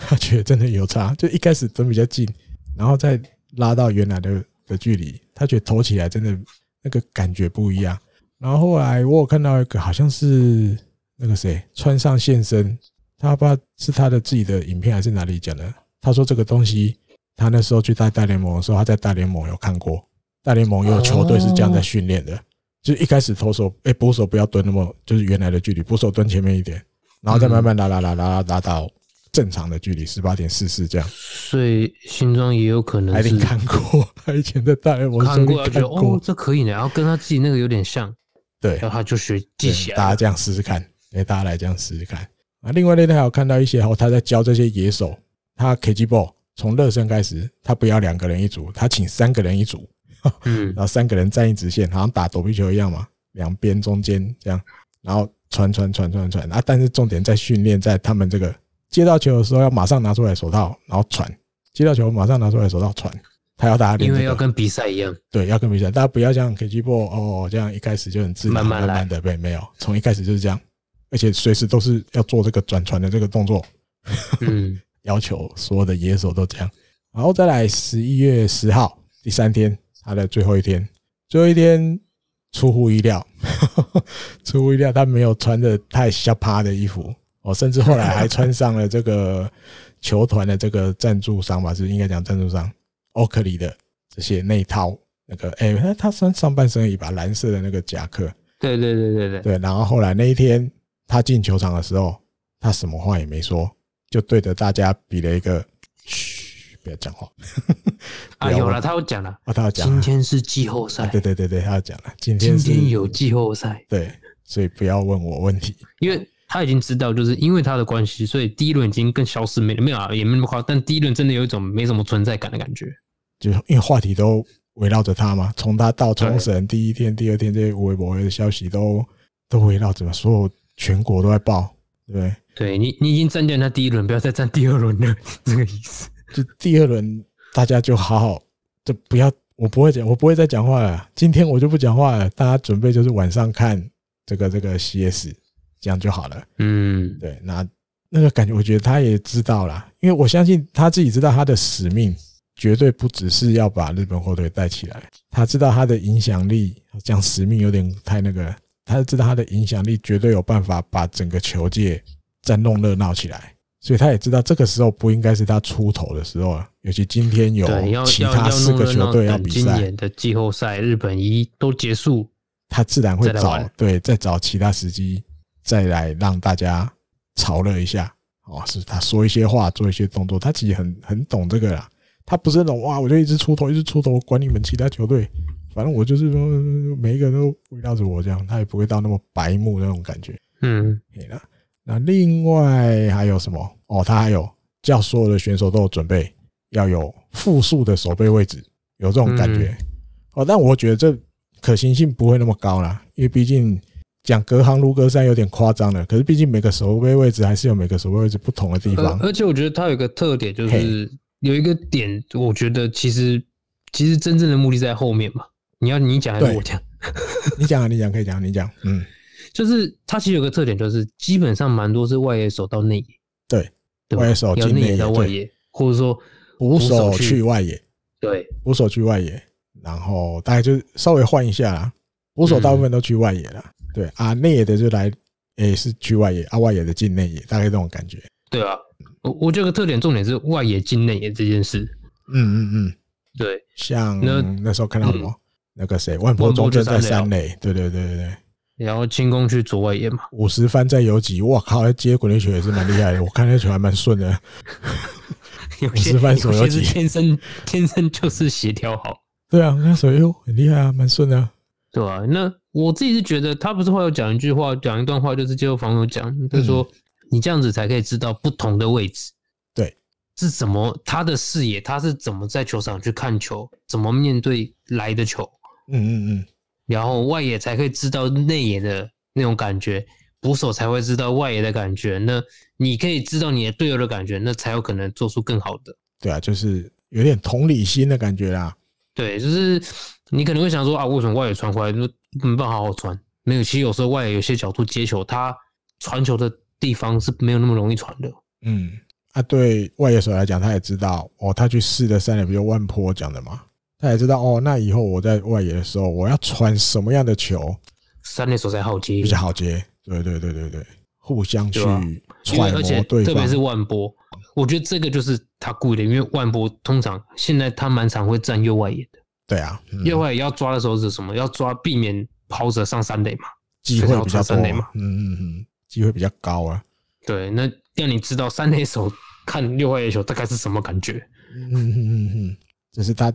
他觉得真的有差，就一开始蹲比较近，然后再拉到原来的的距离。他觉得投起来真的那个感觉不一样。然后后来我有看到一个好像是那个谁川上现身，他不知道是他的自己的影片还是哪里讲的。他说这个东西，他那时候去大联盟的时候，他在大联盟有看过，大联盟有球队是这样在训练的，就一开始投手诶捕手不要蹲那么就是原来的距离，捕手蹲前面一点，然后再慢慢拉拉拉拉拉到。正常的距离十八点四四这样，所以新装也有可能。还没看过，他以前在大我看过，觉得哦，这可以呢，然后跟他自己那个有点像。对，然后他就学记起来。大家这样试试看，哎，大家来这样试试看啊！另外那天还有看到一些，哦，他在教这些野手，他 Kgball 从热身开始，他不要两个人一组，他请三个人一组，嗯，然后三个人站一直线，好像打躲避球一样嘛，两边中间这样，然后传传传传传啊，但是重点在训练在他们这个。接到球的时候要马上拿出来手套，然后传。接到球马上拿出来手套传。他要打，因为要跟比赛一样。对，要跟比赛。大家不要像 KJ 波哦，这样一开始就很自然，慢慢的，对，没有，从一开始就是这样，而且随时都是要做这个转传的这个动作。嗯，要求所有的野手都这样。然后再来十一月十号第三天，他的最后一天，最后一天出乎意料，出乎意料，他没有穿的太嚣趴的衣服。我甚至后来还穿上了这个球团的这个赞助商吧，是应该讲赞助商欧克里的这些那一套那个哎，他穿上半身一把蓝色的那个夹克，对对对对对。对，然后后来那一天他进球场的时候，他什么话也没说，就对着大家比了一个嘘，不要讲话 啊，有了，他要讲了啊，他要讲，今天是季后赛，对对对对，他要讲了，今天今天有季后赛，对，所以不要问我问题，因为。他已经知道，就是因为他的关系，所以第一轮已经更消失没没有啊，也没那么快。但第一轮真的有一种没什么存在感的感觉，就因为话题都围绕着他嘛。从他到冲绳第一天、第二天这些微博的消息都都围绕着，所有全国都在报，对不对？对你，你已经占据他第一轮，不要再占第二轮了。这个意思，就第二轮大家就好好，就不要我不会讲，我不会再讲话了。今天我就不讲话了，大家准备就是晚上看这个这个 CS。这样就好了。嗯，对，那那个感觉，我觉得他也知道了，因为我相信他自己知道他的使命绝对不只是要把日本火腿带起来。他知道他的影响力，讲使命有点太那个，他知道他的影响力绝对有办法把整个球界再弄热闹起来。所以他也知道这个时候不应该是他出头的时候啊，尤其今天有其他四个球队要比赛，今年的季后赛日本一都结束，他自然会找对再找其他时机。再来让大家炒热一下哦，是他说一些话，做一些动作，他其实很很懂这个啦。他不是那种哇，我就一直出头，一直出头，管你们其他球队，反正我就是说每一个都围绕着我这样，他也不会到那么白目那种感觉。嗯，行了。那另外还有什么哦？他还有叫所有的选手都有准备要有复数的守备位置，有这种感觉哦。但我觉得这可行性不会那么高啦，因为毕竟。讲隔行如隔山有点夸张了，可是毕竟每个守备位置还是有每个守备位置不同的地方。而且我觉得它有一个特点，就是有一个点，我觉得其实其实真正的目的在后面嘛。你要你讲还是我讲？你讲啊，你讲可以讲，你讲。嗯，就是它其实有个特点，就是基本上蛮多是外野手到内野。对，外野手到内野到外野，或者说捕手去外野。对，捕手去外野，然后大概就稍微换一下啦。捕手大部分都去外野了。对啊，内野的就来，诶是去外野啊，外野的进内野，大概这种感觉。对啊，我我这个特点重点是外野进内野这件事。嗯嗯嗯，对。像那那时候看到什么那个谁万波中就在三垒，对对对对对。然后进攻去左外野嘛。五十番在游击，哇靠，接滚地球也是蛮厉害的。我看那球还蛮顺的。五十番手游几天生天生就是协调好。对啊，那手又很厉害啊，蛮顺的。对啊，那。我自己是觉得，他不是会有讲一句话，讲一段话，就是接受访友讲，他说你这样子才可以知道不同的位置，对，是怎么他的视野，他是怎么在球场去看球，怎么面对来的球，嗯嗯嗯，然后外野才可以知道内野的那种感觉，捕手才会知道外野的感觉，那你可以知道你的队友的感觉，那才有可能做出更好的，对啊，就是有点同理心的感觉啦，对，就是你可能会想说啊，为什么外野传回来？没办法好好传，没有。其实有时候外野有些角度接球，他传球的地方是没有那么容易传的。嗯，啊，对外野手来讲，他也知道哦，他去试的三垒，比如万波讲的嘛，他也知道哦。那以后我在外野的时候，我要传什么样的球？三垒手才好接，比较好接。对对对对对，互相去揣摩对方，特别是万波，我觉得这个就是他故意的，因为万波通常现在他蛮常会占右外野的。对啊，六位要抓的时候是什么？要抓避免抛者上三垒嘛，机会比较多嘛，嗯嗯嗯，机会比较高啊。对，那要你知道三垒手看六坏野球大概是什么感觉，嗯嗯嗯嗯，这是他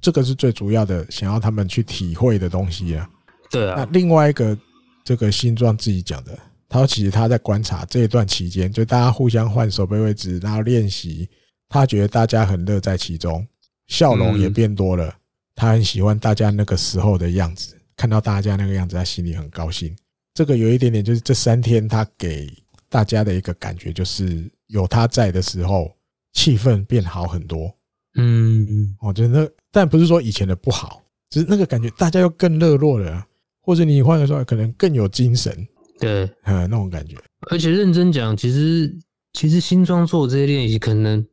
这个是最主要的，想要他们去体会的东西啊。对啊，那另外一个这个新状自己讲的，他说其实他在观察这一段期间，就大家互相换手背位置，然后练习，他觉得大家很乐在其中，笑容也变多了。他很喜欢大家那个时候的样子，看到大家那个样子，他心里很高兴。这个有一点点，就是这三天他给大家的一个感觉，就是有他在的时候，气氛变好很多。嗯嗯，我觉得，但不是说以前的不好，只是那个感觉，大家又更热络了，或者你换个说，可能更有精神。对，嗯，那种感觉。而且认真讲，其实其实新装做这些练习，可能。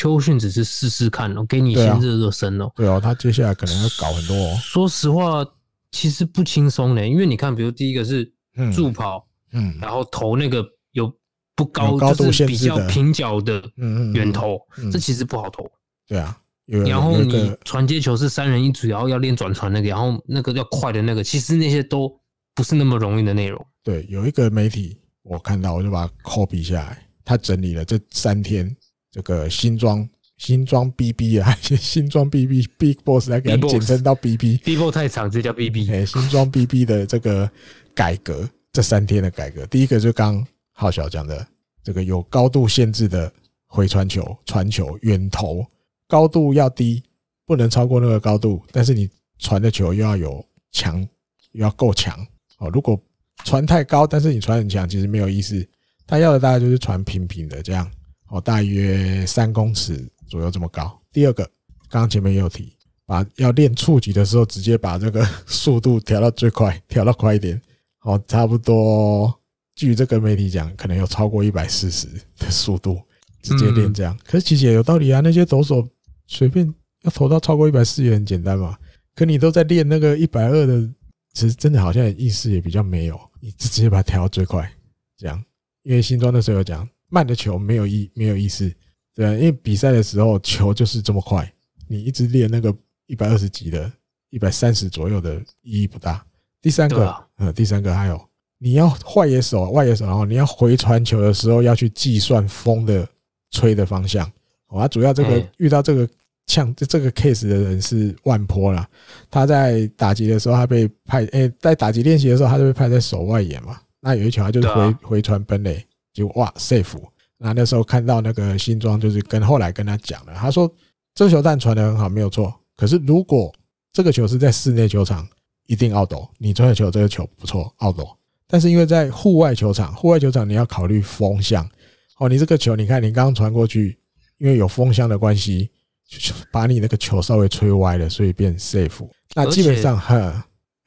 秋训只是试试看哦，给你先热热身哦。对哦，他接下来可能要搞很多。哦。说实话，其实不轻松的，因为你看，比如第一个是助跑，嗯，然后投那个有不高，就是比较平角的，嗯嗯，远投，这其实不好投。对啊，然后你传接球是三人一组，然后要练转传那个，然后那个要快的那个，其实那些都不是那么容易的内容。对，有一个媒体我看到，我就把它 copy 下来，他整理了这三天。这个新装新装 BB 啊，新装 BB Big Boss 来给简称到 BB，Big Boss 太长这叫 BB。哎，新装 BB 的这个改革，这三天的改革，第一个就刚浩小讲的这个有高度限制的回传球、传球远投，高度要低，不能超过那个高度，但是你传的球又要有强，要够强哦。如果传太高，但是你传很强，其实没有意思。他要的大概就是传平平的这样。哦，大约三公尺左右这么高。第二个，刚刚前面也有提，把要练触及的时候，直接把这个 速度调到最快，调到快一点。哦，差不多据这个媒体讲，可能有超过一百四十的速度，直接练这样。可是其实也有道理啊，那些投手随便要投到超过一百四也很简单嘛。可你都在练那个一百二的，其实真的好像意识也比较没有，你直接把它调到最快，这样。因为新庄那时候讲。慢的球没有意没有意思，对吧？因为比赛的时候球就是这么快，你一直练那个一百二十级的、一百三十左右的，意义不大。第三个，呃，第三个还有，你要坏野手、外野手，然后你要回传球的时候要去计算风的吹的方向。我主要这个遇到这个像这这个 case 的人是万坡啦，他在打击的时候他被派，诶，在打击练习的时候他就被派在手外野嘛，那有一球他就回回传奔垒。就哇，safe！那那时候看到那个新装，就是跟后来跟他讲了。他说：“这球但传的很好，没有错。可是如果这个球是在室内球场，一定奥抖。你传的球这个球不错，奥抖。但是因为在户外球场，户外球场你要考虑风向。哦，你这个球，你看你刚刚传过去，因为有风向的关系，把你那个球稍微吹歪了，所以变 safe。那基本上很。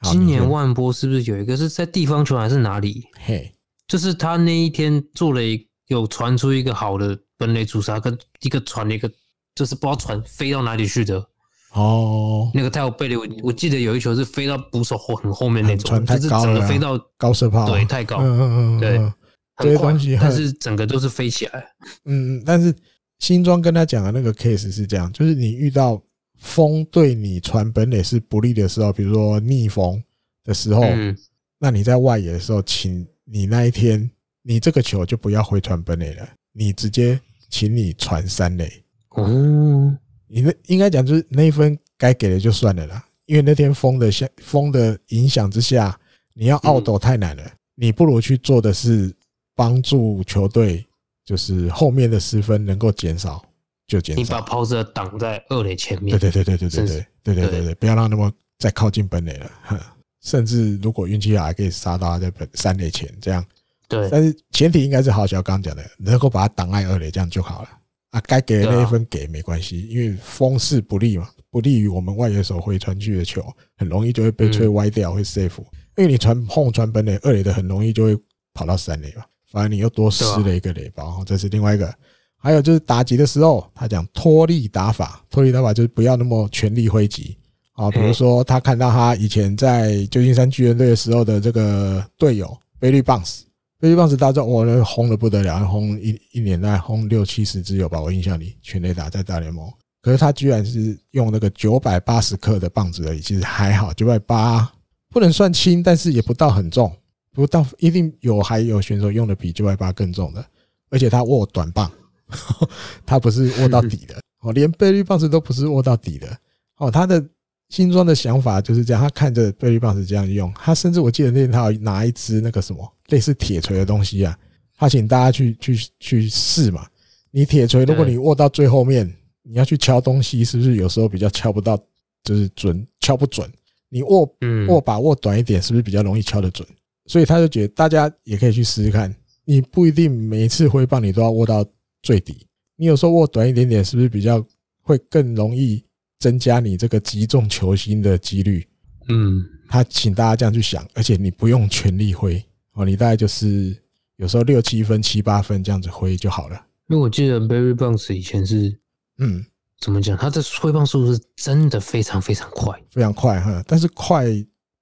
今年万波是不是有一个是在地方球还是哪里？嘿。就是他那一天做了，有传出一个好的本垒主杀跟一个传的一个，就是不知道传飞到哪里去的。哦，那个泰有贝利，我记得有一球是飞到捕手后很后面那种，就是整个飞到高射炮。对，太高。嗯嗯嗯。对，很关系，但是整个都是飞起来。嗯，但是新庄跟他讲的那个 case 是这样，就是你遇到风对你传本垒是不利的时候，比如说逆风的时候，那你在外野的时候，请。你那一天，你这个球就不要回传本垒了，你直接请你传三垒。哦，你那应该讲就是那一分该给的就算了啦，因为那天风的风的影响之下，你要奥斗太难了，你不如去做的是帮助球队，就是后面的失分能够减少就减少。你把抛射挡在二垒前面。对对对对对对对对对对对不要让他们再靠近本垒了。甚至如果运气好，还可以杀到他在本三垒前这样，对。但是前提应该是好小刚讲的，能够把他挡在二垒这样就好了。啊，该给的那一分给没关系，因为风势不利嘛，不利于我们外野手回传去的球，很容易就会被吹歪掉，会 safe。因为你传碰传本垒二垒的，很容易就会跑到三垒嘛，反而你又多失了一个垒包，这是另外一个。还有就是打击的时候，他讲脱力打法，脱力打法就是不要那么全力挥击。啊，比如说他看到他以前在旧金山巨人队的时候的这个队友贝律棒子，贝律棒子当中我，轰得不得了，轰一一年代轰六七十支有吧，我印象里全垒打在大联盟。可是他居然是用那个九百八十克的棒子而已，其实还好，九百八不能算轻，但是也不到很重，不到一定有还有选手用的比九百八更重的，而且他握短棒，他不是握到底的，哦，连贝律棒子都不是握到底的，哦，他的。新装的想法就是这样，他看着飞利棒是这样用，他甚至我记得那天他拿一支那个什么类似铁锤的东西啊，他请大家去去去试嘛。你铁锤，如果你握到最后面，你要去敲东西，是不是有时候比较敲不到，就是准敲不准？你握握把握短一点，是不是比较容易敲得准？所以他就觉得大家也可以去试试看，你不一定每次挥棒你都要握到最底，你有时候握短一点点，是不是比较会更容易？增加你这个击中球星的几率，嗯，他请大家这样去想，而且你不用全力挥哦，你大概就是有时候六七分、七八分这样子挥就好了。因为我记得 Barry Bonds 以前是，嗯，怎么讲？他的挥棒速度是真的非常非常快，非常快哈。但是快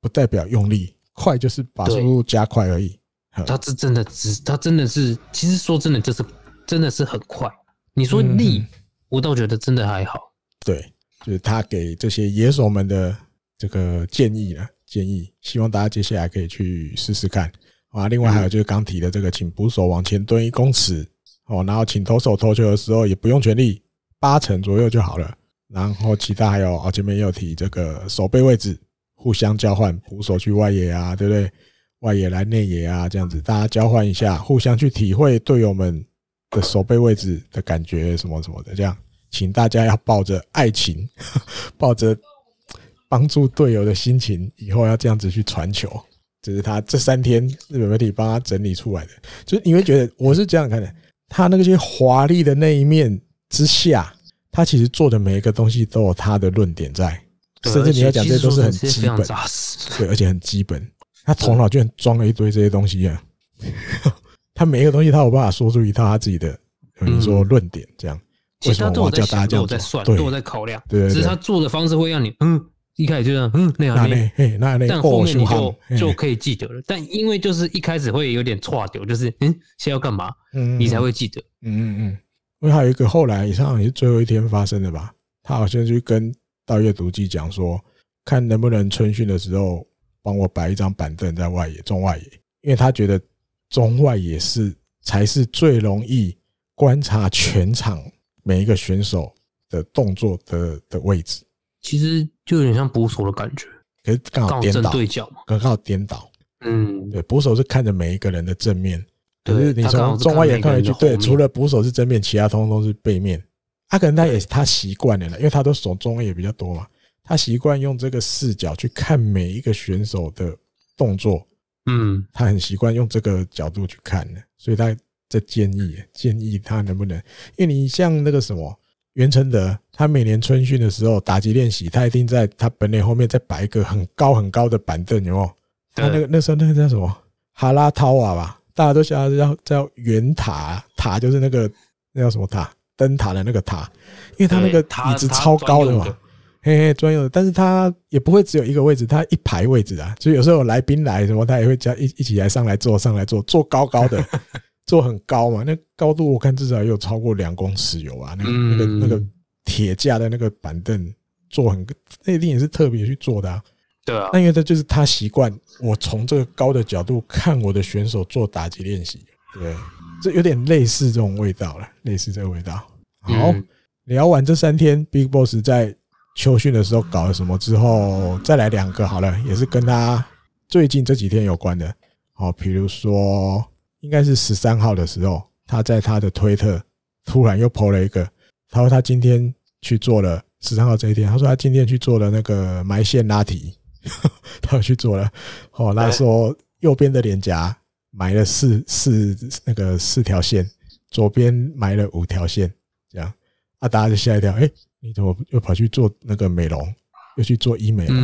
不代表用力，快就是把速度加快而已。他这真的只，他真的是，其实说真的，就是真的是很快。你说力，我倒觉得真的还好，对。就是他给这些野手们的这个建议了，建议希望大家接下来可以去试试看。啊，另外还有就是刚提的这个，请捕手往前蹲一公尺，哦，然后请投手投球的时候也不用全力，八成左右就好了。然后其他还有啊，前面又提这个手背位置互相交换，捕手去外野啊，对不对？外野来内野啊，这样子大家交换一下，互相去体会队友们的手背位置的感觉，什么什么的，这样。请大家要抱着爱情，抱着帮助队友的心情，以后要这样子去传球。这是他这三天日本媒体帮他整理出来的，就是你会觉得我是这样看的。他那些华丽的那一面之下，他其实做的每一个东西都有他的论点在，甚至你要讲这些都是很基本，对，而且很基本。他头脑居然装了一堆这些东西啊，他每一个东西他有办法说出一套他自己的，你说论点这样。其他都在想，都在算，都在考量。只是他做的方式会让你，嗯，一开始就样，嗯那样那样，但后面你就就可以记得了。但因为就是一开始会有点错掉，就是嗯，先要干嘛？嗯，你才会记得。嗯嗯嗯。我还有一个后来，以上也是最后一天发生的吧？他好像去跟道阅读机讲说，看能不能春训的时候帮我摆一张板凳在外野、中外野，因为他觉得中外野是才是最容易观察全场。每一个选手的动作的的位置，其实就有点像捕手的感觉，可是刚好颠倒，刚好颠倒。嗯，对，捕手是看着每一个人的正面，可是你从中外眼看去，对，除了捕手是正面，其他通通都是背面。他可能他也他习惯了因为他都手中外眼比较多嘛，他习惯用这个视角去看每一个选手的动作。嗯，他很习惯用这个角度去看的，所以他。这建议建议他能不能？因为你像那个什么袁成德，他每年春训的时候打击练习，他一定在他本垒后面再摆一个很高很高的板凳，有吗？他那个那时候那个叫什么哈拉套瓦吧？大家都晓得叫叫圆塔塔，就是那个那叫什么塔灯塔的那个塔，因为他那个椅子超高的嘛，嘿嘿专用的。但是他也不会只有一个位置，他一排位置啊，所以有时候来宾来什么，他也会叫一一起来上来坐上来坐坐高高的。做很高嘛，那高度我看至少有超过两公尺有啊，那那个那个铁架的那个板凳做很，那一定也是特别去做的啊。对啊，那因为他就是他习惯我从这个高的角度看我的选手做打击练习，对，这有点类似这种味道了，类似这个味道。好，聊完这三天，Big Boss 在秋训的时候搞了什么之后，再来两个好了，也是跟他最近这几天有关的。好，比如说。应该是十三号的时候，他在他的推特突然又 po 了一个。他说他今天去做了十三号这一天，他说他今天去做了那个埋线拉提，他去做了。哦，他说右边的脸颊埋了四四那个四条线，左边埋了五条线，这样。啊，大家就吓一跳，哎，你怎么又跑去做那个美容，又去做医美了？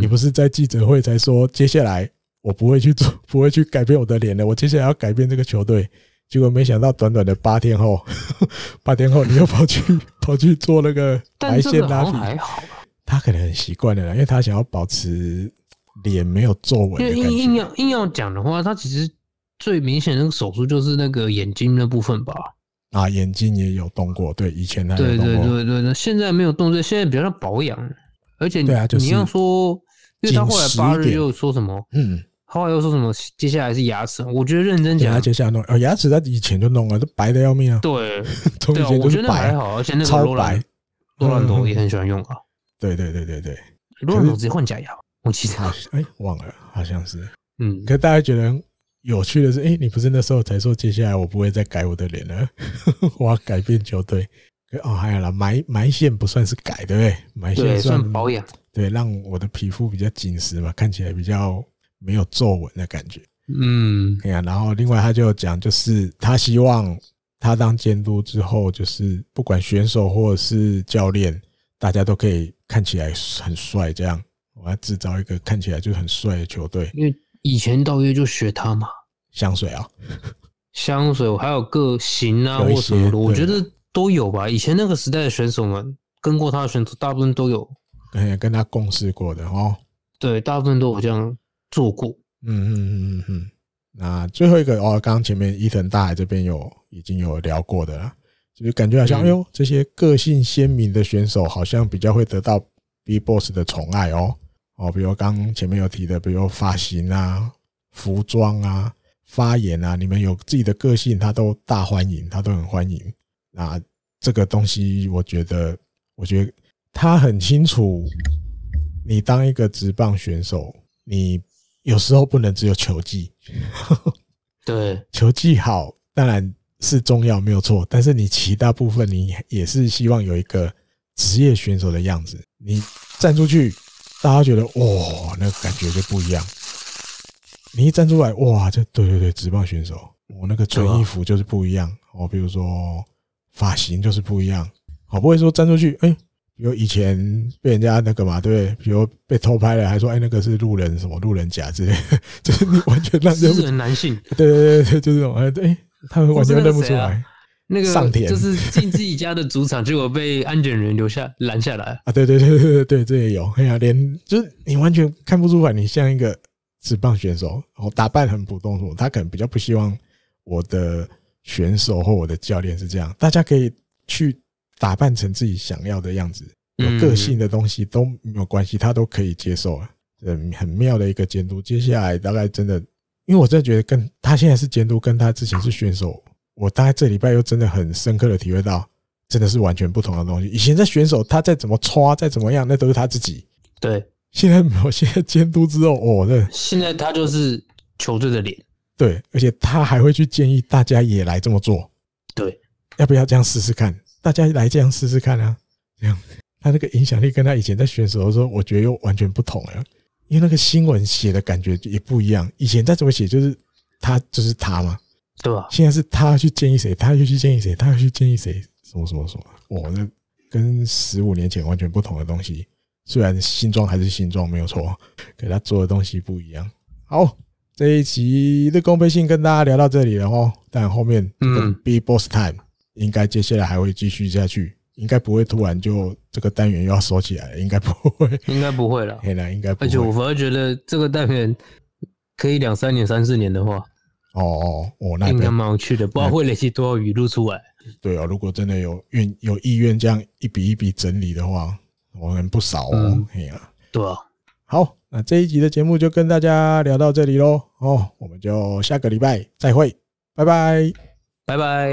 你不是在记者会才说接下来？我不会去做，不会去改变我的脸的。我接下来要改变这个球队，结果没想到短短的八天后，八天后你又跑去 跑去做那个。但线拉好还好，他可能很习惯的了，因为他想要保持脸没有皱纹。因为硬硬要硬要讲的话，他其实最明显那个手术就是那个眼睛那部分吧。啊，眼睛也有动过，对，以前那对对对对，那现在没有动，这现在比较像保养。而且你你要说，因为他后来八日又说什么，嗯。来又说什么？接下来是牙齿，我觉得认真讲，接下来弄哦，牙齿在以前就弄了，都白的要命啊。对，对，我觉得还好，而且那个超白，罗兰朵也很喜欢用啊。对对对对对，罗兰朵直接换假牙，我记得。哎，忘了，好像是。嗯，可大家觉得有趣的是，哎，你不是那时候才说接下来我不会再改我的脸了，我要改变球队。哦，还有啦，埋埋线不算是改，对不对？埋线算保养，对，让我的皮肤比较紧实嘛，看起来比较。没有皱纹的感觉，嗯，呀。然后另外他就讲，就是他希望他当监督之后，就是不管选手或者是教练，大家都可以看起来很帅，这样我要制造一个看起来就很帅的球队。因为以前道约就学他嘛，香水啊，香水，还有个型啊，或什么的，我觉得都有吧。以前那个时代的选手们跟过他的选手，大部分都有，跟他共事过的哦，对，大部分都有这样。注攻，嗯嗯嗯嗯嗯。那最后一个哦，刚刚前面伊藤大海这边有已经有聊过的了，就是感觉好像，哎呦，这些个性鲜明的选手好像比较会得到 BBOSS 的宠爱哦。哦，比如刚刚前面有提的，比如发型啊、服装啊、发言啊，你们有自己的个性，他都大欢迎，他都很欢迎。那这个东西，我觉得，我觉得他很清楚，你当一个直棒选手，你。有时候不能只有球技，对，球技好当然是重要，没有错。但是你其他部分，你也是希望有一个职业选手的样子。你站出去，大家觉得哇，那感觉就不一样。你一站出来，哇，这对对对，职棒选手，我那个穿衣服就是不一样哦，比如说发型就是不一样，好不会说站出去，哎。比如以前被人家那个嘛，对，比如被偷拍了，还说哎那个是路人什么路人甲之类，的，就是你完全那是路人男性，对对对对，就这种哎对，他们完全认不出来。那个上田就是进自己家的主场，结果被安检人留下拦下来 啊！对对对对对，这也有。哎呀，连就是你完全看不出来，你像一个纸棒选手，后打扮很普通，他可能比较不希望我的选手或我的教练是这样。大家可以去。打扮成自己想要的样子，有个性的东西都没有关系，他都可以接受。啊。嗯，很妙的一个监督。接下来大概真的，因为我真的觉得跟他现在是监督，跟他之前是选手，我大概这礼拜又真的很深刻的体会到，真的是完全不同的东西。以前在选手，他再怎么刷，再怎么样，那都是他自己。对，现在有，现在监督之后，哦，那现在他就是球队的脸。对，而且他还会去建议大家也来这么做。对，要不要这样试试看？大家来这样试试看啊！这样，他那个影响力跟他以前在选手的时候，我觉得又完全不同了，因为那个新闻写的感觉也不一样。以前再怎么写，就是他就是他嘛，对吧？现在是他去建议谁，他又去建议谁，他又去建议谁，什么什么什么，哇，那跟十五年前完全不同的东西。虽然形状还是形状没有错，可他做的东西不一样。好，这一集的公费信跟大家聊到这里了哦，但后面嗯，Be Boss Time。应该接下来还会继续下去，应该不会突然就这个单元又要收起来了，应该不会，应该不会了。对啊，应该而且我反而觉得这个单元可以两三年、三四年的话，哦哦哦，应该蛮有趣的，不知道会累积多少语录出来。对啊，如果真的有愿有意愿这样一笔一笔整理的话，我们不少哦。对啊。对啊。好，那这一集的节目就跟大家聊到这里喽。哦，我们就下个礼拜再会，拜拜，拜拜。